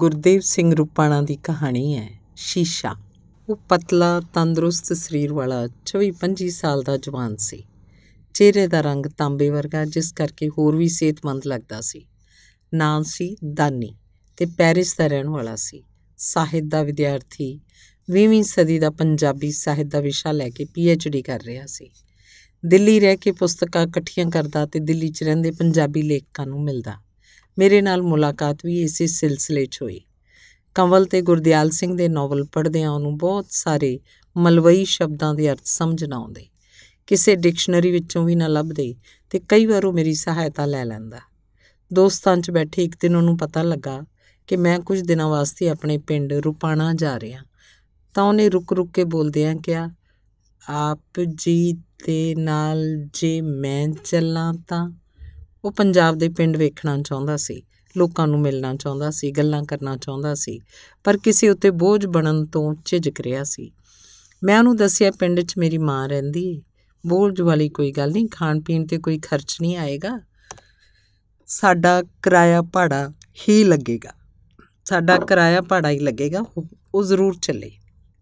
ਗੁਰਦੇਵ ਸਿੰਘ ਰੂਪਾਣਾ ਦੀ ਕਹਾਣੀ ਹੈ ਸ਼ੀਸ਼ਾ ਉਹ ਪਤਲਾ ਤੰਦਰੁਸਤ ਸਰੀਰ ਵਾਲਾ 24-25 ਸਾਲ ਦਾ ਜਵਾਨ ਸੀ ਚਿਹਰੇ ਦਾ ਰੰਗ ਤਾਂਬੇ ਵਰਗਾ ਜਿਸ ਕਰਕੇ ਹੋਰ ਵੀ ਸਿਹਤਮੰਦ ਲੱਗਦਾ ਸੀ ਨਾਮ ਸੀ ਦਾਨੀ ਤੇ ਪੈਰਿਸ ਦਾ ਰਹਿਣ ਵਾਲਾ ਸੀ ਸਾਹਿਤ ਦਾ ਵਿਦਿਆਰਥੀ 20ਵੀਂ ਸਦੀ ਦਾ ਪੰਜਾਬੀ ਸਾਹਿਤ ਦਾ ਵਿਸ਼ਾ ਲੈ ਕੇ ਪੀਐਚਡੀ ਕਰ ਰਿਹਾ ਸੀ ਦਿੱਲੀ ਰਹਿ ਕੇ ਪੁਸਤਕਾਂ ਇਕੱਠੀਆਂ ਕਰਦਾ ਤੇ ਦਿੱਲੀ 'ਚ ਰਹਿੰਦੇ ਪੰਜਾਬੀ ਲੇਖਕਾਂ ਨੂੰ ਮਿਲਦਾ ਮੇਰੇ ਨਾਲ ਮੁਲਾਕਾਤ ਵੀ ਇਸੇ ਸਿਲਸਿਲੇ 'ਚ ਹੋਈ ਕੰਵਲ ਤੇ ਗੁਰਦਿਆਲ ਸਿੰਘ ਦੇ ਨੋਵਲ ਪੜ੍ਹਦਿਆਂ ਉਹਨੂੰ ਬਹੁਤ ਸਾਰੇ ਮਲਵਈ ਸ਼ਬਦਾਂ ਦੇ ਅਰਥ ਸਮਝ ਨਾ ਆਉਂਦੇ ਕਿਸੇ ਡਿਕਸ਼ਨਰੀ ਵਿੱਚੋਂ ਵੀ ਨਾ ਲੱਭਦੇ ਤੇ ਕਈ ਵਾਰ ਉਹ ਮੇਰੀ ਸਹਾਇਤਾ ਲੈ ਲੈਂਦਾ ਦੋਸਤਾਂ 'ਚ ਬੈਠੇ ਇੱਕ ਦਿਨ ਉਹਨੂੰ ਪਤਾ ਲੱਗਾ ਕਿ ਮੈਂ ਕੁਝ ਦਿਨਾਂ ਵਾਸਤੇ ਆਪਣੇ ਪਿੰਡ ਰੁਪਾਣਾ ਜਾ ਰਿਹਾ ਤਾਂ ਉਹਨੇ ਰੁਕ-ਰੁਕ ਕੇ ਬੋਲਦਿਆਂ ਕਿਹਾ ਆਪ ਜੀ ਤੇ ਨਾਲ ਜੇ ਮੈਂ ਚੱਲਾਂ ਤਾਂ ਉਹ ਪੰਜਾਬ ਦੇ ਪਿੰਡ ਵੇਖਣਾ ਚਾਹੁੰਦਾ ਸੀ ਲੋਕਾਂ ਨੂੰ ਮਿਲਣਾ ਚਾਹੁੰਦਾ ਸੀ ਗੱਲਾਂ ਕਰਨਾ ਚਾਹੁੰਦਾ ਸੀ ਪਰ ਕਿਸੇ ਉੱਤੇ ਬੋਝ ਬਣਨ ਤੋਂ ਝਿਜਕ ਰਿਹਾ ਸੀ ਮੈਂ ਉਹਨੂੰ ਦੱਸਿਆ ਪਿੰਡ 'ਚ ਮੇਰੀ ਮਾਂ ਰਹਿੰਦੀ ਏ ਬੋਝ ਵਾਲੀ ਕੋਈ ਗੱਲ ਨਹੀਂ ਖਾਣ ਪੀਣ ਤੇ ਕੋਈ ਖਰਚ ਨਹੀਂ ਆਏਗਾ ਸਾਡਾ ਕਿਰਾਇਆ ਭਾੜਾ ਹੀ ਲੱਗੇਗਾ ਸਾਡਾ ਕਿਰਾਇਆ ਭਾੜਾ ਹੀ ਲੱਗੇਗਾ ਉਹ ਜ਼ਰੂਰ ਚੱਲੇ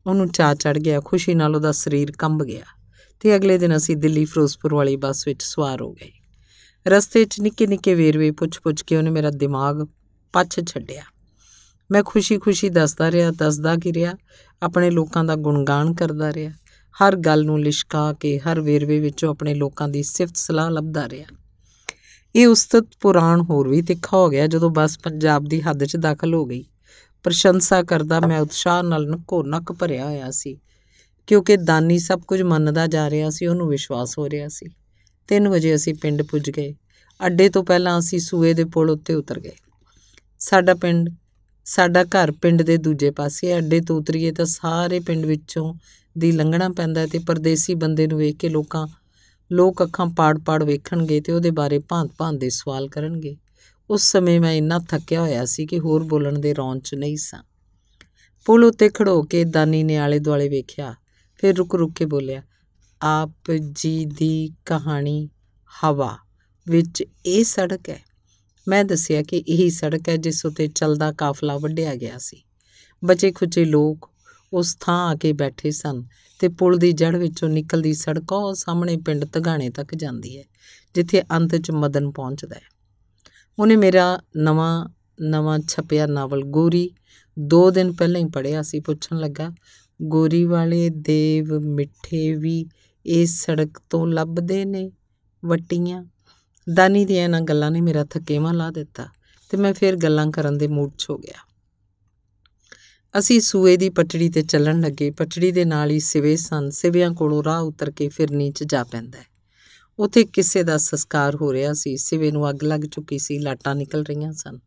ਉਹਨੂੰ ਚਾਹ ਚੜ ਗਿਆ ਖੁਸ਼ੀ ਨਾਲ ਉਹਦਾ ਸਰੀਰ ਕੰਬ ਗਿਆ ਤੇ ਅਗਲੇ ਦਿਨ ਅਸੀਂ ਦਿੱਲੀ ਫਿਰੋਜ਼ਪੁਰ ਵਾਲੀ ਬੱਸ ਵਿੱਚ ਸਵਾਰ ਹੋ ਗਏ ਰਸਤੇ 'ਚ ਨਿੱਕੇ ਨਿੱਕੇ ਵੇਰਵੇ ਪੁੱਛ-ਪੁੱਛ ਕੇ ਉਹਨੇ ਮੇਰਾ ਦਿਮਾਗ ਪੱਛ ਛੱਡਿਆ ਮੈਂ ਖੁਸ਼ੀ-ਖੁਸ਼ੀ ਦੱਸਦਾ ਰਿਹਾ ਦੱਸਦਾ ਕਿ ਰਿਹਾ ਆਪਣੇ ਲੋਕਾਂ ਦਾ ਗੁਣਗਾਨ ਕਰਦਾ ਰਿਹਾ ਹਰ ਗੱਲ ਨੂੰ ਲਿਸ਼ਕਾ ਕੇ ਹਰ ਵੇਰਵੇ ਵਿੱਚੋਂ ਆਪਣੇ ਲੋਕਾਂ ਦੀ ਸਿਫਤ ਸਲਾਹ ਲੱਭਦਾ ਰਿਹਾ ਇਹ ਉਸਤਤ ਪੁਰਾਣ ਹੋਰ ਵੀ ਤਿੱਖਾ ਹੋ ਗਿਆ ਜਦੋਂ ਬਸ ਪੰਜਾਬ ਦੀ ਹੱਦ 'ਚ ਦਾਖਲ ਹੋ ਗਈ ਪ੍ਰਸ਼ੰਸਾ ਕਰਦਾ ਮੈਂ ਉਤਸ਼ਾਹ ਨਾਲ ਨਕੋ ਨਕ ਭਰਿਆ ਹੋਇਆ ਸੀ ਕਿਉਂਕਿ ਦਾਨੀ ਸਭ ਕੁਝ ਮੰਨਦਾ ਜਾ ਰਿਹਾ ਸੀ ਉਹਨੂੰ ਵਿਸ਼ਵਾਸ ਹੋ ਰਿਹਾ ਸੀ 3 ਵਜੇ ਅਸੀਂ ਪਿੰਡ ਪੁੱਜ ਗਏ ਅੱਡੇ ਤੋਂ ਪਹਿਲਾਂ ਅਸੀਂ ਸੂਏ ਦੇ ਪੁਲ ਉੱਤੇ ਉਤਰ ਗਏ ਸਾਡਾ ਪਿੰਡ ਸਾਡਾ ਘਰ ਪਿੰਡ ਦੇ ਦੂਜੇ ਪਾਸੇ ਅੱਡੇ ਤੋਂ ਉਤਰੀਏ ਤਾਂ ਸਾਰੇ ਪਿੰਡ ਵਿੱਚੋਂ ਦੀ ਲੰਘਣਾ ਪੈਂਦਾ ਤੇ ਪਰਦੇਸੀ ਬੰਦੇ ਨੂੰ ਵੇਖ ਕੇ ਲੋਕਾਂ ਲੋਕ ਅੱਖਾਂ ਪਾੜ-ਪਾੜ ਵੇਖਣਗੇ ਤੇ ਉਹਦੇ ਬਾਰੇ ਭਾਂਤ-ਭਾਂਤ ਦੇ ਸਵਾਲ ਕਰਨਗੇ ਉਸ ਸਮੇਂ ਮੈਂ ਇੰਨਾ ਥੱਕਿਆ ਹੋਇਆ ਸੀ ਕਿ ਹੋਰ ਬੋਲਣ ਦੇ ਰੌਣ 'ਚ ਨਹੀਂ ਸਾਂ ਪੁਲ ਉੱਤੇ ਖੜੋ ਕੇ ਦਾਨੀ ਨੇ ਆਲੇ-ਦੁਆਲੇ ਵੇਖਿਆ ਫਿਰ ਰੁਕ-ਰੁਕ ਕੇ ਬੋਲਿਆ ਆਪ ਜੀ ਦੀ ਕਹਾਣੀ ਹਵਾ ਵਿੱਚ ਇਹ ਸੜਕ ਹੈ ਮੈਂ ਦੱਸਿਆ ਕਿ ਹੀ ਸੜਕ ਹੈ ਜਿਸ ਉਤੇ ਚੱਲਦਾ ਕਾਫਲਾ ਵੱਢਿਆ ਗਿਆ ਸੀ ਬਚੇ ਖੁਚੇ ਲੋਕ ਉਸ ਥਾਂ ਆ ਕੇ ਬੈਠੇ ਸਨ ਤੇ ਪੁਲ ਦੀ ਜੜ ਵਿੱਚੋਂ ਨਿਕਲਦੀ ਸੜਕ ਉਹ ਸਾਹਮਣੇ ਪਿੰਡ ਤਗਾਣੇ ਤੱਕ ਜਾਂਦੀ ਹੈ ਜਿੱਥੇ ਅੰਤ 'ਚ ਮਦਨ ਪਹੁੰਚਦਾ ਹੈ ਉਹਨੇ ਮੇਰਾ ਨਵਾਂ ਨਵਾਂ ਛਪਿਆ ਨਾਵਲ ਗੋਰੀ 2 ਦਿਨ ਪਹਿਲਾਂ ਹੀ ਪੜਿਆ ਸੀ ਪੁੱਛਣ ਲੱਗਾ ਗੋਰੀ ਵਾਲੇ ਦੇਵ ਮਿੱਠੇ ਵੀ ਇਸ ਸੜਕ ਤੋਂ ਲੱਭਦੇ ਨੇ ਵੱਟੀਆਂ ਦਾਨੀ ਦੀਆਂ ਨਾ ਗੱਲਾਂ ਨੇ ਮੇਰਾ ਥਕੇਵਾਂ ਲਾ ਦਿੱਤਾ ਤੇ ਮੈਂ ਫਿਰ ਗੱਲਾਂ ਕਰਨ ਦੇ ਮੂਡ 'ਚ ਹੋ ਗਿਆ ਅਸੀਂ ਸੂਏ ਦੀ ਪਟੜੀ ਤੇ ਚੱਲਣ ਲੱਗੇ ਪਟੜੀ ਦੇ ਨਾਲ ਹੀ ਸਿਵੇ ਸਨ ਸਿਵਿਆਂ ਕੋਲੋਂ ਰਾਹ ਉਤਰ ਕੇ ਫਿਰਨੀ 'ਚ ਜਾ ਪੈਂਦਾ ਉੱਥੇ ਉਥੇ ਕਿਸੇ ਦਾ ਸੰਸਕਾਰ ਹੋ ਰਿਹਾ ਸੀ ਸਿਵੇ ਨੂੰ ਅੱਗ ਲੱਗ ਚੁੱਕੀ ਸੀ ਲਾਟਾਂ ਨਿਕਲ ਰਹੀਆਂ ਸਨ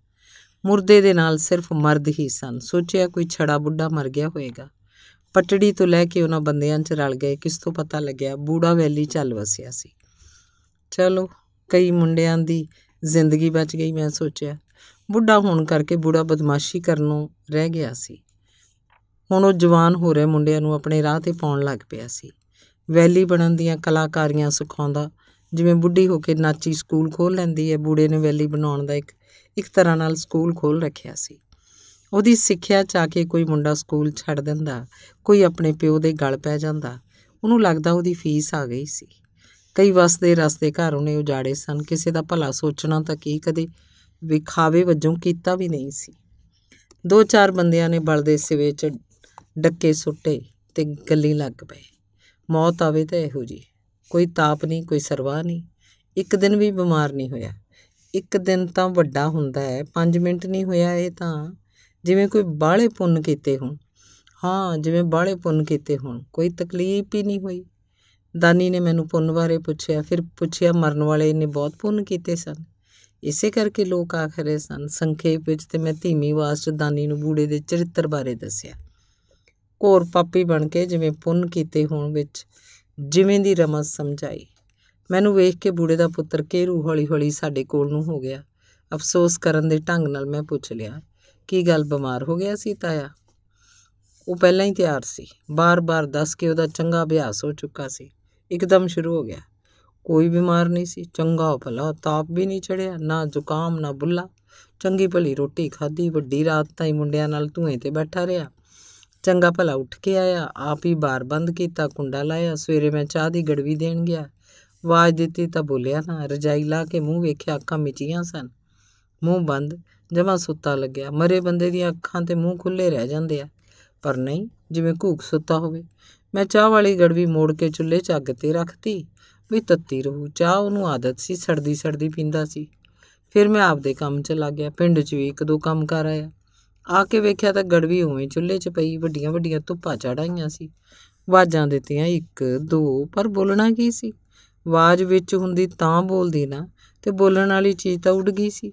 ਮੁਰਦੇ ਦੇ ਨਾਲ ਸਿਰਫ ਮਰਦ ਹੀ ਸਨ ਸੋਚਿਆ ਕੋਈ ਛੜਾ ਬੁੱਢਾ ਮਰ ਗਿਆ ਹੋਵੇਗਾ ਪਟੜੀ ਤੋਂ ਲੈ ਕੇ ਉਹਨਾਂ ਬੰਦਿਆਂ 'ਚ ਰਲ ਗਏ ਕਿਸ ਤੋਂ ਪਤਾ ਲੱਗਿਆ ਬੂੜਾ ਵੈਲੀ ਚੱਲ ਵਸਿਆ ਸੀ ਚਲੋ ਕਈ ਮੁੰਡਿਆਂ ਦੀ ਜ਼ਿੰਦਗੀ ਬਚ ਗਈ ਮੈਂ ਸੋਚਿਆ ਬੁੱਢਾ ਹੋਣ ਕਰਕੇ ਬੂੜਾ ਬਦਮਾਸ਼ੀ ਕਰਨੋਂ ਰਹਿ ਗਿਆ ਸੀ ਹੁਣ ਉਹ ਜਵਾਨ ਹੋ ਰਹੇ ਮੁੰਡਿਆਂ ਨੂੰ ਆਪਣੇ ਰਾਹ ਤੇ ਪਾਉਣ ਲੱਗ ਪਿਆ ਸੀ ਵੈਲੀ ਬਣਨ ਦੀਆਂ ਕਲਾਕਾਰੀਆਂ ਸਿਖਾਉਂਦਾ ਜਿਵੇਂ ਬੁੱਢੀ ਹੋ ਕੇ ਨਾਚੀ ਸਕੂਲ ਖੋਲ ਲੈਂਦੀ ਹੈ ਬੂੜੇ ਨੇ ਵੈਲੀ ਬਣਾਉਣ ਦਾ ਇੱਕ ਇੱਕ ਤਰ੍ਹਾਂ ਨਾਲ ਸਕੂਲ ਖੋਲ ਰੱਖਿਆ ਸੀ ਉਹਦੀ ਸਿੱਖਿਆ ਚਾ ਕੇ ਕੋਈ ਮੁੰਡਾ ਸਕੂਲ ਛੱਡ ਦਿੰਦਾ ਕੋਈ ਆਪਣੇ ਪਿਓ ਦੇ ਗਲ ਪੈ ਜਾਂਦਾ ਉਹਨੂੰ ਲੱਗਦਾ ਉਹਦੀ ਫੀਸ ਆ ਗਈ ਸੀ ਕਈ ਵਸਦੇ ਰਸਤੇ ਘਰ ਉਹਨੇ ਉਜਾੜੇ ਸਨ ਕਿਸੇ ਦਾ ਭਲਾ ਸੋਚਣਾ ਤਾਂ ਕੀ ਕਦੇ ਵਿਖਾਵੇ ਵਜੋਂ ਕੀਤਾ ਵੀ ਨਹੀਂ ਸੀ ਦੋ ਚਾਰ ਬੰਦਿਆਂ ਨੇ ਬਲਦੇ ਸਿਵੇ 'ਚ ਡੱਕੇ ਸੁੱਟੇ ਤੇ ਗੱਲੀ ਲੱਗ ਪਏ ਮੌਤ ਆਵੇ ਤਾਂ ਇਹੋ ਜੀ ਕੋਈ ਤਾਪ ਨਹੀਂ ਕੋਈ ਸਰਵਾ ਨਹੀਂ ਇੱਕ ਦਿਨ ਵੀ ਬਿਮਾਰ ਨਹੀਂ ਹੋਇਆ ਇੱਕ ਦਿਨ ਤਾਂ ਵੱਡਾ ਹੁੰਦਾ ਹੈ 5 ਮਿੰਟ ਨਹੀਂ ਹੋਇਆ ਇਹ ਤਾਂ ਜਿਵੇਂ ਕੋਈ ਬਾਹਲੇ ਪੁੰਨ ਕੀਤੇ ਹੋਣ ਹਾਂ ਜਿਵੇਂ ਬਾਹਲੇ ਪੁੰਨ ਕੀਤੇ ਹੋਣ ਕੋਈ ਤਕਲੀਫ ਹੀ ਨਹੀਂ ਹੋਈ ਦਾਨੀ ਨੇ ਮੈਨੂੰ ਪੁੰਨ ਬਾਰੇ ਪੁੱਛਿਆ ਫਿਰ ਪੁੱਛਿਆ ਮਰਨ ਵਾਲੇ ਨੇ ਬਹੁਤ ਪੁੰਨ ਕੀਤੇ ਸਨ ਇਸੇ ਕਰਕੇ ਲੋਕ ਆਖ ਰਹੇ ਸਨ ਸੰਖੇਪ ਵਿੱਚ ਤੇ ਮੈਂ ਧੀਮੀ ਆਵਾਜ਼ 'ਚ ਦਾਨੀ ਨੂੰ ਬੂੜੇ ਦੇ ਚਰਿੱਤਰ ਬਾਰੇ ਦੱਸਿਆ ਕੋਰ ਪਾਪੀ ਬਣ ਕੇ ਜਿਵੇਂ ਪੁੰਨ ਕੀਤੇ ਹੋਣ ਵਿੱਚ ਜਿਵੇਂ ਦੀ ਰਮਜ਼ ਸਮਝਾਈ ਮੈਨੂੰ ਵੇਖ ਕੇ ਬੂੜੇ ਦਾ ਪੁੱਤਰ ਕੇਰੂ ਹੌਲੀ-ਹੌਲੀ ਸਾਡੇ ਕੋਲ ਨੂੰ ਹੋ ਗਿਆ ਅਫਸੋਸ ਕਰਨ ਦੇ ਢੰਗ ਨਾਲ ਮੈਂ ਪੁੱਛ ਲਿਆ ਕੀ ਗੱਲ ਬਿਮਾਰ ਹੋ ਗਿਆ ਸੀ ਤਾਇਆ ਉਹ ਪਹਿਲਾਂ ਹੀ ਤਿਆਰ ਸੀ ਬਾਰ-ਬਾਰ ਦੱਸ ਕੇ ਉਹਦਾ ਚੰਗਾ ਅਭਿਆਸ ਹੋ ਚੁੱਕਾ ਸੀ ਇੱਕਦਮ ਸ਼ੁਰੂ ਹੋ ਗਿਆ ਕੋਈ ਬਿਮਾਰ ਨਹੀਂ ਸੀ ਚੰਗਾ ਭਲਾ ਤਾਪ ਵੀ ਨਹੀਂ ਚੜਿਆ ਨਾ ਜ਼ੁਕਾਮ ਨਾ ਬੁੱਲਾ ਚੰਗੀ ਭਲੀ ਰੋਟੀ ਖਾਧੀ ਵੱਡੀ ਰਾਤ ਤਾਈ ਮੁੰਡਿਆਂ ਨਾਲ ਧੂਏ ਤੇ ਬੈਠਾ ਰਿਹਾ ਚੰਗਾ ਭਲਾ ਉੱਠ ਕੇ ਆਇਆ ਆਪ ਹੀ ਬਾਰ ਬੰਦ ਕੀਤਾ ਕੁੰਡਾ ਲਾਇਆ ਸਵੇਰੇ ਮੈਂ ਚਾਹ ਦੀ ਗੜਵੀ ਦੇਣ ਗਿਆ ਆਵਾਜ਼ ਦਿੱਤੀ ਤਾਂ ਬੋਲਿਆ ਨਾ ਰਜਾਈ ਲਾ ਕੇ ਮੂੰਹ ਵੇਖਿਆ ਅੱਖਾਂ ਮਿਚੀਆਂ ਸਨ ਮੂੰਹ ਬੰਦ ਜਮਾ ਸੁੱਤਾ ਲੱਗਿਆ ਮਰੇ ਬੰਦੇ ਦੀਆਂ ਅੱਖਾਂ ਤੇ ਮੂੰਹ ਖੁੱਲੇ ਰਹਿ ਜਾਂਦੇ ਆ ਪਰ ਨਹੀਂ ਜਿਵੇਂ ਘੂਕ ਸੁੱਤਾ ਹੋਵੇ ਮੈਂ ਚਾਹ ਵਾਲੀ ਗੜਵੀ ਮੋੜ ਕੇ ਚੁੱਲ੍ਹੇ 'ਚ ਅੱਗ ਤੇ ਰੱਖਤੀ ਵੀ ਤੱਤੀ ਰਹੂ ਚਾਹ ਉਹਨੂੰ ਆਦਤ ਸੀ ਸੜਦੀ ਸੜਦੀ ਪੀਂਦਾ ਸੀ ਫਿਰ ਮੈਂ ਆਪਦੇ ਕੰਮ 'ਚ ਲੱਗ ਗਿਆ ਪਿੰਡ 'ਚ ਵੀ ਇੱਕ ਦੋ ਕੰਮ ਕਰ ਆਇਆ ਆ ਕੇ ਵੇਖਿਆ ਤਾਂ ਗੜਵੀ ਉਵੇਂ ਚੁੱਲ੍ਹੇ 'ਚ ਪਈ ਵੱਡੀਆਂ ਵੱਡੀਆਂ ਧੁੱਪਾਂ ਚੜਾਈਆਂ ਸੀ ਵਾਜਾਂ ਦਿੱਤੀਆਂ ਇੱਕ ਦੋ ਪਰ ਬੋਲਣਾ ਕੀ ਸੀ ਆਵਾਜ਼ ਵਿੱਚ ਹੁੰਦੀ ਤਾਂ ਬੋਲਦੀ ਨਾ ਤੇ ਬੋਲਣ ਵਾਲੀ ਚੀਜ਼ ਤਾਂ ਉੱਡ ਗਈ ਸੀ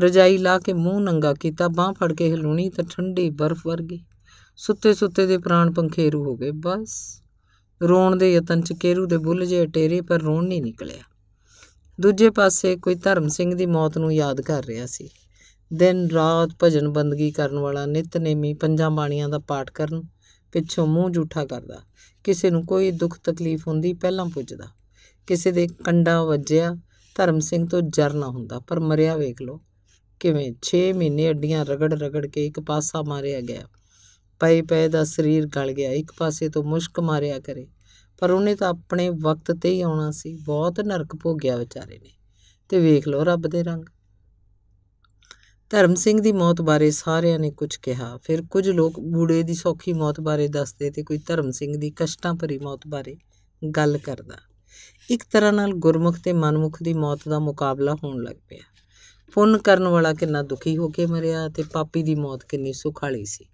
ਰਜਾਈ ਲਾ ਕੇ ਮੂੰਹ ਨੰਗਾ ਕੀਤਾ ਬਾਹ ਫੜ ਕੇ ਹਲੂਣੀ ਤਾਂ ਠੰਡੀ ਬਰਫ਼ ਵਰਗੀ ਸੁੱਤੇ ਸੁੱਤੇ ਦੇ ਪ੍ਰਾਣ ਪੰਖੇਰੂ ਹੋ ਗਏ ਬਸ ਰੋਣ ਦੇ ਯਤਨ ਚ ਕੇਰੂ ਦੇ ਬੁੱਲ ਜੇ ਟੇਰੇ ਪਰ ਰੋਣ ਨਹੀਂ ਨਿਕਲਿਆ ਦੂਜੇ ਪਾਸੇ ਕੋਈ ਧਰਮ ਸਿੰਘ ਦੀ ਮੌਤ ਨੂੰ ਯਾਦ ਕਰ ਰਿਹਾ ਸੀ ਦਿਨ ਰਾਤ ਭਜਨ ਬੰਦਗੀ ਕਰਨ ਵਾਲਾ ਨਿਤਨੇਮੀ ਪੰਜਾਂ ਬਾਣੀਆਂ ਦਾ ਪਾਠ ਕਰਨ ਪਿੱਛੋਂ ਮੂੰਹ ਝੂਠਾ ਕਰਦਾ ਕਿਸੇ ਨੂੰ ਕੋਈ ਦੁੱਖ ਤਕਲੀਫ ਹੁੰਦੀ ਪਹਿਲਾਂ ਪੁੱਛਦਾ ਕਿਸੇ ਦੇ ਕੰਡਾ ਵੱਜਿਆ ਧਰਮ ਸਿੰਘ ਤੋਂ ਜਰਨਾ ਹੁੰਦਾ ਪਰ ਮਰਿਆ ਵੇਖ ਲੋ ਕਿਵੇਂ 6 ਮਹੀਨੇ ਅੱਡੀਆਂ ਰਗੜ ਰਗੜ ਕੇ ਇੱਕ ਪਾਸਾ ਮਾਰਿਆ ਗਿਆ ਪਏ ਪਏ ਦਾ ਸਰੀਰ ਗਲ ਗਿਆ ਇੱਕ ਪਾਸੇ ਤੋਂ ਮੁਸ਼ਕ ਮਾਰਿਆ ਕਰੇ ਪਰ ਉਹਨੇ ਤਾਂ ਆਪਣੇ ਵਕਤ ਤੇ ਹੀ ਆਉਣਾ ਸੀ ਬਹੁਤ ਨਰਕ ਭੋਗਿਆ ਵਿਚਾਰੇ ਨੇ ਤੇ ਵੇਖ ਲਓ ਰੱਬ ਦੇ ਰੰਗ ਧਰਮ ਸਿੰਘ ਦੀ ਮੌਤ ਬਾਰੇ ਸਾਰਿਆਂ ਨੇ ਕੁਝ ਕਿਹਾ ਫਿਰ ਕੁਝ ਲੋਕ ਬੂੜੇ ਦੀ ਸੌਖੀ ਮੌਤ ਬਾਰੇ ਦੱਸਦੇ ਤੇ ਕੋਈ ਧਰਮ ਸਿੰਘ ਦੀ ਕਸ਼ਟਾਂ ਭਰੀ ਮੌਤ ਬਾਰੇ ਗੱਲ ਕਰਦਾ ਇੱਕ ਤਰ੍ਹਾਂ ਨਾਲ ਗੁਰਮੁਖ ਤੇ ਮਨਮੁਖ ਦੀ ਮੌਤ ਦਾ ਮੁਕਾਬਲਾ ਹੋਣ ਲੱਗ ਪਿਆ ਪੁੰਨ ਕਰਨ ਵਾਲਾ ਕਿੰਨਾ ਦੁਖੀ ਹੋ ਕੇ ਮਰਿਆ ਤੇ ਪਾਪੀ ਦੀ ਮੌਤ ਕਿੰਨੀ ਸੁਖਾਲੀ ਸੀ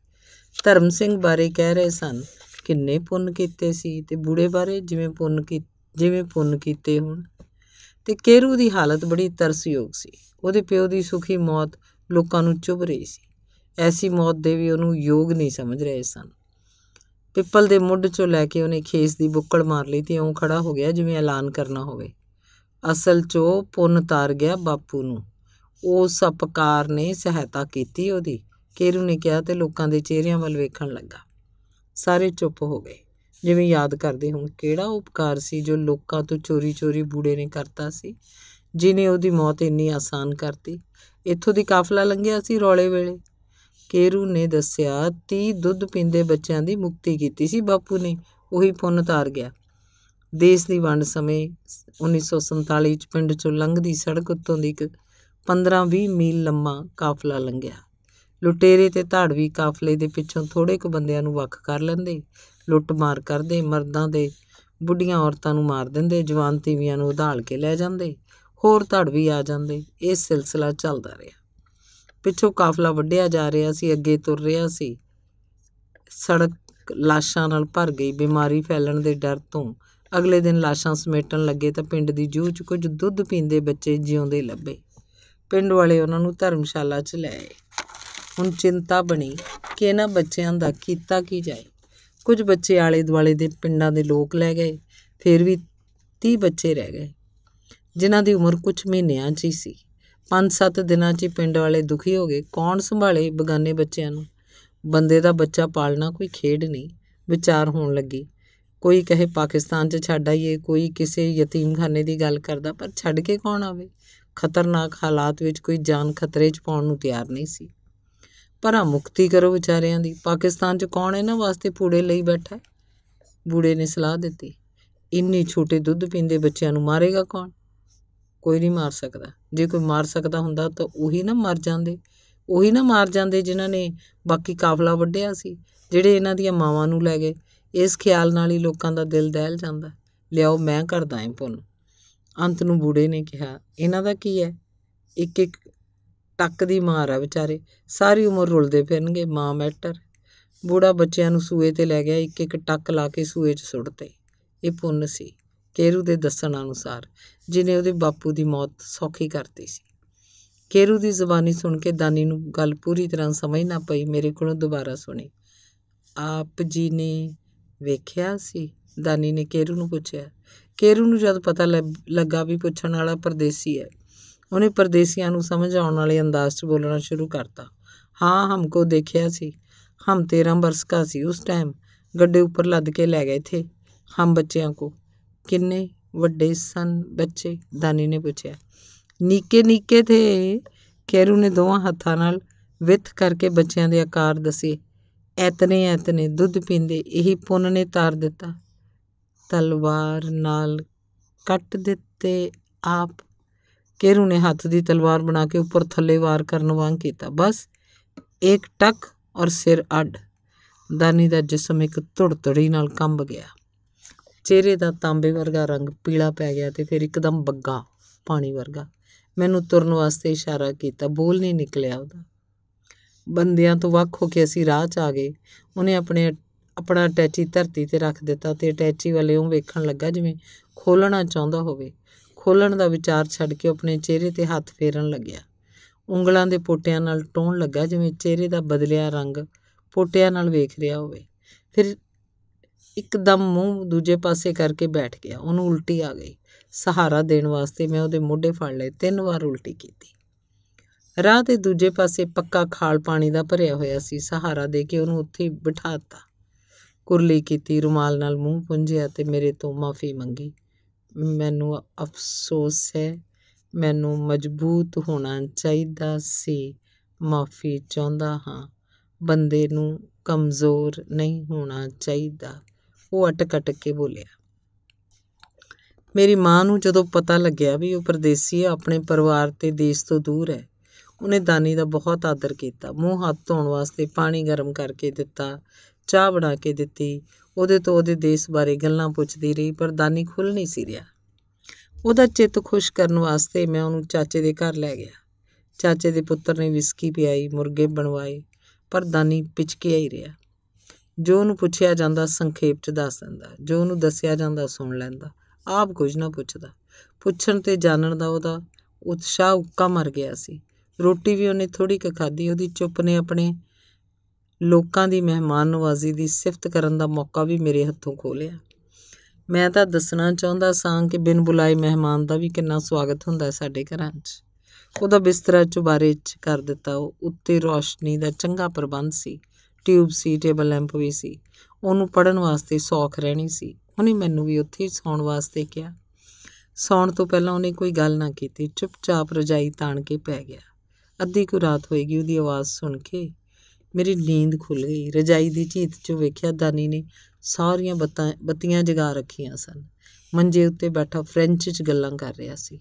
ਧਰਮ ਸਿੰਘ ਬਾਰੇ ਕਹਿ ਰਹੇ ਸਨ ਕਿੰਨੇ ਪੁੰਨ ਕੀਤੇ ਸੀ ਤੇ ਬੂੜੇ ਬਾਰੇ ਜਿਵੇਂ ਪੁੰਨ ਕੀ ਜਿਵੇਂ ਪੁੰਨ ਕੀਤੇ ਹੋਣ ਤੇ ਕੇਰੂ ਦੀ ਹਾਲਤ ਬੜੀ ਤਰਸਯੋਗ ਸੀ ਉਹਦੇ ਪਿਓ ਦੀ ਸੁਖੀ ਮੌਤ ਲੋਕਾਂ ਨੂੰ ਚੁਭ ਰਹੀ ਸੀ ਐਸੀ ਮੌਤ ਦੇ ਵੀ ਉਹਨੂੰ ਯੋਗ ਨਹੀਂ ਸਮਝ ਰਹੇ ਸਨ ਪਿੱਪਲ ਦੇ ਮੁੱਢ ਚੋਂ ਲੈ ਕੇ ਉਹਨੇ ਖੇਸ ਦੀ ਬੁੱਕਲ ਮਾਰ ਲਈ ਤੇ ਉਹ ਖੜਾ ਹੋ ਗਿਆ ਜਿਵੇਂ ਐਲਾਨ ਕਰਨਾ ਹੋਵੇ ਅਸਲ ਚੋ ਪੁੰਨ ਤਾਰ ਗਿਆ ਬਾਪੂ ਨੂੰ ਉਸ ਅਪਕਾਰ ਨੇ ਸਹਾਇਤਾ ਕੀਤੀ ਉਹਦੀ ਕੇਰੂ ਨੇ ਕਿਹਾ ਤੇ ਲੋਕਾਂ ਦੇ ਚਿਹਰਿਆਂ ਵੱਲ ਵੇਖਣ ਲੱਗਾ ਸਾਰੇ ਚੁੱਪ ਹੋ ਗਏ ਜਿਵੇਂ ਯਾਦ ਕਰਦੇ ਹੁਣ ਕਿਹੜਾ ਉਪਕਾਰ ਸੀ ਜੋ ਲੋਕਾਂ ਤੋਂ ਚੋਰੀ-ਚੋਰੀ ਬੂੜੇ ਨੇ ਕਰਤਾ ਸੀ ਜਿਨੇ ਉਹਦੀ ਮੌਤ ਇੰਨੀ ਆਸਾਨ ਕਰਤੀ ਇੱਥੋਂ ਦੀ ਕਾਫਲਾ ਲੰਘਿਆ ਸੀ ਰੌਲੇ ਵੇਲੇ ਕੇਰੂ ਨੇ ਦੱਸਿਆ 30 ਦੁੱਧ ਪੀਂਦੇ ਬੱਚਿਆਂ ਦੀ ਮੁਕਤੀ ਕੀਤੀ ਸੀ ਬਾਪੂ ਨੇ ਉਹੀ ਪੁੰਨ ਉਤਾਰ ਗਿਆ ਦੇਸ਼ ਦੀ ਵੰਡ ਸਮੇਂ 1947 ਚ ਪਿੰਡ ਚੋਂ ਲੰਘਦੀ ਸੜਕ ਉੱਤੋਂ ਦੀ ਇੱਕ 15-20 ਮੀਲ ਲੰਮਾ ਕਾਫਲਾ ਲੰਘਿਆ ਲੁਟੇਰੇ ਤੇ ਧਾੜਵੀ ਕਾਫਲੇ ਦੇ ਪਿੱਛੋਂ ਥੋੜੇ ਕੁ ਬੰਦਿਆਂ ਨੂੰ ਵੱਖ ਕਰ ਲੈਂਦੇ ਲੁੱਟਮਾਰ ਕਰਦੇ ਮਰਦਾਂ ਦੇ ਬੁੱਢੀਆਂ ਔਰਤਾਂ ਨੂੰ ਮਾਰ ਦਿੰਦੇ ਜਵਾਨ ਤੀਵੀਆਂ ਨੂੰ ਉਧਾਲ ਕੇ ਲੈ ਜਾਂਦੇ ਹੋਰ ਧੜਵੀ ਆ ਜਾਂਦੇ ਇਹ ਸਿਲਸਿਲਾ ਚੱਲਦਾ ਰਿਹਾ ਪਿੱਛੋਂ ਕਾਫਲਾ ਵੱਡਿਆ ਜਾ ਰਿਹਾ ਸੀ ਅੱਗੇ ਤੁਰ ਰਿਹਾ ਸੀ ਸੜਕ ਲਾਸ਼ਾਂ ਨਾਲ ਭਰ ਗਈ ਬਿਮਾਰੀ ਫੈਲਣ ਦੇ ਡਰ ਤੋਂ ਅਗਲੇ ਦਿਨ ਲਾਸ਼ਾਂ ਸਮੇਟਣ ਲੱਗੇ ਤਾਂ ਪਿੰਡ ਦੀ ਜੂਹ 'ਚ ਕੁਝ ਦੁੱਧ ਪੀਂਦੇ ਬੱਚੇ ਜਿਉਂਦੇ ਲੱਭੇ ਪਿੰਡ ਵਾਲੇ ਉਹਨਾਂ ਨੂੰ ਧਰਮਸ਼ਾਲਾ 'ਚ ਲੈ ਆਏ ਹੁਣ ਚਿੰਤਾ ਬਣੀ ਕਿ ਇਹਨਾਂ ਬੱਚਿਆਂ ਦਾ ਕੀਤਾ ਕੀ ਜਾਏ ਕੁਝ ਬੱਚੇ ਆਲੇ ਦੁਆਲੇ ਦੇ ਪਿੰਡਾਂ ਦੇ ਲੋਕ ਲੈ ਗਏ ਫਿਰ ਵੀ 30 ਬੱਚੇ ਰਹਿ ਗਏ ਜਿਨ੍ਹਾਂ ਦੀ ਉਮਰ ਕੁਝ ਮਹੀਨਿਆਂ 'ਚ ਹੀ ਸੀ 5-7 ਦਿਨਾਂ 'ਚ ਹੀ ਪਿੰਡ ਵਾਲੇ ਦੁਖੀ ਹੋ ਗਏ ਕੌਣ ਸੰਭਾਲੇ ਬਗਾਨੇ ਬੱਚਿਆਂ ਨੂੰ ਬੰਦੇ ਦਾ ਬੱਚਾ ਪਾਲਣਾ ਕੋਈ ਖੇਡ ਨਹੀਂ ਵਿਚਾਰ ਹੋਣ ਲੱਗੀ ਕੋਈ ਕਹੇ ਪਾਕਿਸਤਾਨ 'ਚ ਛੱਡ ਆਈਏ ਕੋਈ ਕਿਸੇ ਯਤੀਮਖਾਨੇ ਦੀ ਗੱਲ ਕਰਦਾ ਪਰ ਛੱਡ ਕੇ ਕੌਣ ਆਵੇ ਖਤਰਨਾਕ ਹਾਲਾਤ ਵਿੱਚ ਕੋਈ ਜਾਨ ਖਤਰੇ 'ਚ ਪਾਉਣ ਨੂੰ ਤਿਆਰ ਨਹੀਂ ਸੀ ਆ ਮੁਕਤੀ ਕਰੋ ਵਿਚਾਰਿਆਂ ਦੀ ਪਾਕਿਸਤਾਨ 'ਚ ਕੌਣ ਇਹਨਾਂ ਵਾਸਤੇ ਫੂੜੇ ਲਈ ਬੈਠਾ ਹੈ ਬੂੜੇ ਨੇ ਸਲਾਹ ਦਿੱਤੀ ਇੰਨੇ ਛੋਟੇ ਦੁੱਧ ਪੀਂਦੇ ਬੱਚਿਆਂ ਨੂੰ ਮਾਰੇਗਾ ਕੌਣ ਕੋਈ ਨਹੀਂ ਮਾਰ ਸਕਦਾ ਜੇ ਕੋਈ ਮਾਰ ਸਕਦਾ ਹੁੰਦਾ ਤਾਂ ਉਹੀ ਨਾ ਮਰ ਜਾਂਦੇ ਉਹੀ ਨਾ ਮਾਰ ਜਾਂਦੇ ਜਿਨ੍ਹਾਂ ਨੇ ਬਾਕੀ ਕਾਫਲਾ ਵੱਢਿਆ ਸੀ ਜਿਹੜੇ ਇਹਨਾਂ ਦੀਆਂ ਮਾਵਾਂ ਨੂੰ ਲੈ ਗਏ ਇਸ ਖਿਆਲ ਨਾਲ ਹੀ ਲੋਕਾਂ ਦਾ ਦਿਲ ਦਹਿਲ ਜਾਂਦਾ ਲਿਆਓ ਮੈਂ ਕਰਦਾ ਹਾਂ ਪੁੰਨ ਅੰਤ ਨੂੰ ਬੂੜੇ ਨੇ ਕਿਹਾ ਇਹਨਾਂ ਦਾ ਕੀ ਹੈ ਇੱਕ ਇੱਕ ਟੱਕ ਦੀ ਮਾਰ ਆ ਵਿਚਾਰੇ ਸਾਰੀ ਉਮਰ ਰੁਲਦੇ ਫਿਰਨਗੇ ਮਾਂ ਮੈਟਰ ਬੂੜਾ ਬੱਚਿਆਂ ਨੂੰ ਸੂਏ ਤੇ ਲੈ ਗਿਆ ਇੱਕ ਇੱਕ ਟੱਕ ਲਾ ਕੇ ਸੂਏ 'ਚ ਸੁੱਟਤੇ ਇਹ ਪੁੰਨ ਸੀ ਕੇਰੂ ਦੇ ਦੱਸਣ ਅਨੁਸਾਰ ਜਿਨੇ ਉਹਦੇ ਬਾਪੂ ਦੀ ਮੌਤ ਸੌਖੀ ਕਰਤੀ ਸੀ ਕੇਰੂ ਦੀ ਜ਼ੁਬਾਨੀ ਸੁਣ ਕੇ ਦਾਨੀ ਨੂੰ ਗੱਲ ਪੂਰੀ ਤਰ੍ਹਾਂ ਸਮਝ ਨਾ ਪਈ ਮੇਰੇ ਕੋਲੋਂ ਦੁਬਾਰਾ ਸੁਣੀ ਆਪ ਜੀ ਨੇ ਵੇਖਿਆ ਸੀ ਦਾਨੀ ਨੇ ਕੇਰੂ ਨੂੰ ਪੁੱਛਿਆ ਕੇਰੂ ਨੂੰ ਜਦ ਪਤਾ ਲੱਗਾ ਵੀ ਪੁੱਛਣ ਵਾਲਾ ਪਰਦੇਸੀ ਹੈ ਉਹਨੇ ਪਰਦੇਸੀਆਂ ਨੂੰ ਸਮਝਾਉਣ ਵਾਲੇ ਅੰਦਾਜ਼ 'ਚ ਬੋਲਣਾ ਸ਼ੁਰੂ ਕਰਤਾ ਹਾਂ ਹਮਕੋ ਦੇਖਿਆ ਸੀ ਹਮ 13 ਬਰਸ ਕਾ ਸੀ ਉਸ ਟਾਈਮ ਗੱਡੇ ਉੱਪਰ ਲੱਦ ਕੇ ਲੈ ਗਏ ਥੇ ਹਮ ਬੱਚਿਆਂ ਕੋ ਕਿੰਨੇ ਵੱਡੇ ਸਨ ਬੱਚੇ ਦਾਨੀ ਨੇ ਪੁੱਛਿਆ ਨੀਕੇ ਨੀਕੇ ਥੇ ਕੇਰੂ ਨੇ ਦੋਵਾਂ ਹੱਥਾਂ ਨਾਲ ਵਿਥ ਕਰਕੇ ਬੱਚਿਆਂ ਦੇ ਆਕਾਰ ਦੱਸੇ ਇਤਨੇ ਇਤਨੇ ਦੁੱਧ ਪੀਂਦੇ ਇਹੀ ਪੁੰਨ ਨੇ ਤਾਰ ਦਿੱਤਾ ਤਲਵਾਰ ਨਾਲ ਕੱਟ ਦਿੱਤੇ ਆਪ ਕੇਰੂ ਨੇ ਹੱਥ ਦੀ ਤਲਵਾਰ ਬਣਾ ਕੇ ਉੱਪਰ ਥੱਲੇ ਵਾਰ ਕਰਨ ਵਾਂਗ ਕੀਤਾ ਬਸ ਇੱਕ ਟੱਕ ਔਰ ਸਿਰ ਅੱਡ ਦਾਨੀ ਦਾ ਜਿਸਮ ਇੱਕ ਧੜਤੜੀ ਨਾਲ ਕੰਬ ਗਿਆ ਚਿਹਰੇ ਦਾ ਤਾਂਬੇ ਵਰਗਾ ਰੰਗ ਪੀਲਾ ਪੈ ਗਿਆ ਤੇ ਫਿਰ ਇੱਕਦਮ ਬੱਗਾ ਪਾਣੀ ਵਰਗਾ ਮੈਨੂੰ ਤੁਰਨ ਵਾਸਤੇ ਇਸ਼ਾਰਾ ਕੀਤਾ ਬੋਲ ਨਹੀਂ ਨਿਕਲਿਆ ਉਹਦਾ ਬੰਦਿਆਂ ਤੋਂ ਵੱਖ ਹੋ ਕੇ ਅਸੀਂ ਰਾਹ 'ਚ ਆ ਗਏ ਉਹਨੇ ਆਪਣੇ ਆਪਣਾ ਅਟੈਚੀ ਧਰਤੀ ਤੇ ਰੱਖ ਦਿੱਤਾ ਤੇ ਅਟੈਚੀ ਵਾਲੇ ਉਹ ਵੇਖਣ ਲੱਗਾ ਜਿਵੇਂ ਖੋਲਣਾ ਚਾਹੁੰਦਾ ਹੋਵੇ ਖੋਲਣ ਦਾ ਵਿਚਾਰ ਛੱਡ ਕੇ ਆਪਣੇ ਚਿਹਰੇ ਤੇ ਹੱਥ ਫੇਰਨ ਲੱਗਿਆ ਉਂਗਲਾਂ ਦੇ ਪੋਟਿਆਂ ਨਾਲ ਟੋਣ ਲੱਗਾ ਜਿਵੇਂ ਚਿਹਰੇ ਦਾ ਬਦਲਿਆ ਰੰਗ ਪੋਟਿਆਂ ਨਾਲ ਵੇਖ ਰਿਹਾ ਹੋਵੇ ਫਿਰ ਇੱਕਦਮ ਮੂੰਹ ਦੂਜੇ ਪਾਸੇ ਕਰਕੇ ਬੈਠ ਗਿਆ ਉਹਨੂੰ ਉਲਟੀ ਆ ਗਈ ਸਹਾਰਾ ਦੇਣ ਵਾਸਤੇ ਮੈਂ ਉਹਦੇ ਮੋਢੇ ਫੜ ਲਏ ਤਿੰਨ ਵਾਰ ਉਲਟੀ ਕੀਤੀ ਰਾਹ ਦੇ ਦੂਜੇ ਪਾਸੇ ਪੱਕਾ ਖਾਲ ਪਾਣੀ ਦਾ ਭਰਿਆ ਹੋਇਆ ਸੀ ਸਹਾਰਾ ਦੇ ਕੇ ਉਹਨੂੰ ਉੱਥੇ ਬਿਠਾਤਾ ਕੁਰਲੀ ਕੀਤੀ ਰੁਮਾਲ ਨਾਲ ਮੂੰਹ ਪੁੰਝਿਆ ਤੇ ਮੇਰੇ ਤੋਂ ਮਾਫੀ ਮੰਗੀ ਮੈਨੂੰ ਅਫਸੋਸ ਹੈ ਮੈਨੂੰ ਮਜ਼ਬੂਤ ਹੋਣਾ ਚਾਹੀਦਾ ਸੀ ਮਾਫੀ ਚਾਹੁੰਦਾ ਹਾਂ ਬੰਦੇ ਨੂੰ ਕਮਜ਼ੋਰ ਨਹੀਂ ਹੋਣਾ ਚਾਹੀਦਾ ਉਹ ਅਟਕਟ ਕੇ ਬੋਲਿਆ ਮੇਰੀ ਮਾਂ ਨੂੰ ਜਦੋਂ ਪਤਾ ਲੱਗਿਆ ਵੀ ਉਹ ਪਰਦੇਸੀ ਹੈ ਆਪਣੇ ਪਰਿਵਾਰ ਤੇ ਦੇਸ਼ ਤੋਂ ਦੂਰ ਹੈ ਉਹਨੇ ਦਾਨੀ ਦਾ ਬਹੁਤ ਆਦਰ ਕੀਤਾ ਮੂੰਹ ਹੱਥ ਧੋਣ ਵਾਸਤੇ ਪਾਣੀ ਗਰਮ ਕਰਕੇ ਦਿੱਤਾ ਚਾਹ ਬਣਾ ਕੇ ਦਿੱਤੀ ਉਹਦੇ ਤੋਂ ਉਹਦੇ ਦੇਸ਼ ਬਾਰੇ ਗੱਲਾਂ ਪੁੱਛਦੀ ਰਹੀ ਪਰ ਦਾਨੀ ਖੁੱਲ ਨਹੀਂ ਸੀ ਰਿਹਾ ਉਹਦਾ ਚਿੱਤ ਖੁਸ਼ ਕਰਨ ਵਾਸਤੇ ਮੈਂ ਉਹਨੂੰ ਚਾਚੇ ਦੇ ਘਰ ਲੈ ਗਿਆ ਚਾਚੇ ਦੇ ਪੁੱਤਰ ਨੇ ਵਿਸਕੀ ਪਿਆਈ ਮੁਰਗੇ ਬਣਵਾਏ ਪਰ ਦਾਨੀ ਪਿਚਕਿਆ ਹੀ ਰਿਹਾ ਜੋ ਉਹਨੂੰ ਪੁੱਛਿਆ ਜਾਂਦਾ ਸੰਖੇਪ 'ਚ ਦੱਸ ਦਿੰਦਾ ਜੋ ਉਹਨੂੰ ਦੱਸਿਆ ਜਾਂਦਾ ਸੁਣ ਲੈਂਦਾ ਆਪ ਕੁਝ ਨਾ ਪੁੱਛਦਾ ਪੁੱਛਣ ਤੇ ਜਾਣਨ ਦਾ ਉਹਦਾ ਉਤਸ਼ਾਹ ਉੱਕਾ ਮਰ ਗਿਆ ਸੀ ਰੋਟੀ ਵੀ ਉਹਨੇ ਥੋੜੀ ਕੁ ਖਾਧੀ ਉਹਦੀ ਚੁੱਪ ਨੇ ਆਪਣੇ ਲੋਕਾਂ ਦੀ ਮਹਿਮਾਨ ਨਵਾਜ਼ੀ ਦੀ ਸਿਫਤ ਕਰਨ ਦਾ ਮੌਕਾ ਵੀ ਮੇਰੇ ਹੱਥੋਂ ਖੋ ਲਿਆ ਮੈਂ ਤਾਂ ਦੱਸਣਾ ਚਾਹੁੰਦਾ ਸਾਂ ਕਿ ਬਿਨ ਬੁਲਾਏ ਮਹਿਮਾਨ ਦਾ ਵੀ ਕਿੰਨਾ ਸਵਾਗਤ ਹੁੰਦਾ ਹੈ ਸਾਡੇ ਘਰਾਂ 'ਚ ਉਹਦਾ ਬਿਸਤਰਾ ਚੁਬਾਰੇ 'ਚ ਕਰ ਦਿੱਤਾ ਉਹ ਉੱਤੇ ਰੋਸ਼ਨੀ ਦਾ ਚੰਗਾ ਪ੍ਰਬੰਧ ਸੀ ਟਿਊਬ ਸੀ ਟੇਬਲ ਲੈਂਪ ਵੀ ਸੀ ਉਹਨੂੰ ਪੜਨ ਵਾਸਤੇ ਸੌਖ ਰਹਿਣੀ ਸੀ ਉਹਨੇ ਮੈਨੂੰ ਵੀ ਉੱਥੇ ਸੌਣ ਵਾਸਤੇ ਕਿਹਾ ਸੌਣ ਤੋਂ ਪਹਿਲਾਂ ਉਹਨੇ ਕੋਈ ਗੱਲ ਨਾ ਕੀਤੀ ਚੁੱਪਚਾਪ ਰਜਾਈ ਤਾਣ ਕੇ ਪੈ ਗਿਆ ਅੱਧੀ ਕੁ ਰਾਤ ਹੋਏਗੀ ਉਹਦੀ ਆਵਾਜ਼ ਸੁਣ ਕੇ ਮੇਰੀ ਨੀਂਦ ਖੁੱਲ ਗਈ ਰਜਾਈ ਦੀ ਝੀਤ 'ਚੋਂ ਵੇਖਿਆ ਦਾਨੀ ਨੇ ਸਾਰੀਆਂ ਬੱਤੀਆਂ ਜਗਾ ਰੱਖੀਆਂ ਸਨ ਮੰਜੇ ਉੱਤੇ ਬੈਠਾ ਫ੍ਰੈਂਚ 'ਚ ਗੱਲਾਂ ਕਰ ਰਿਹਾ ਸੀ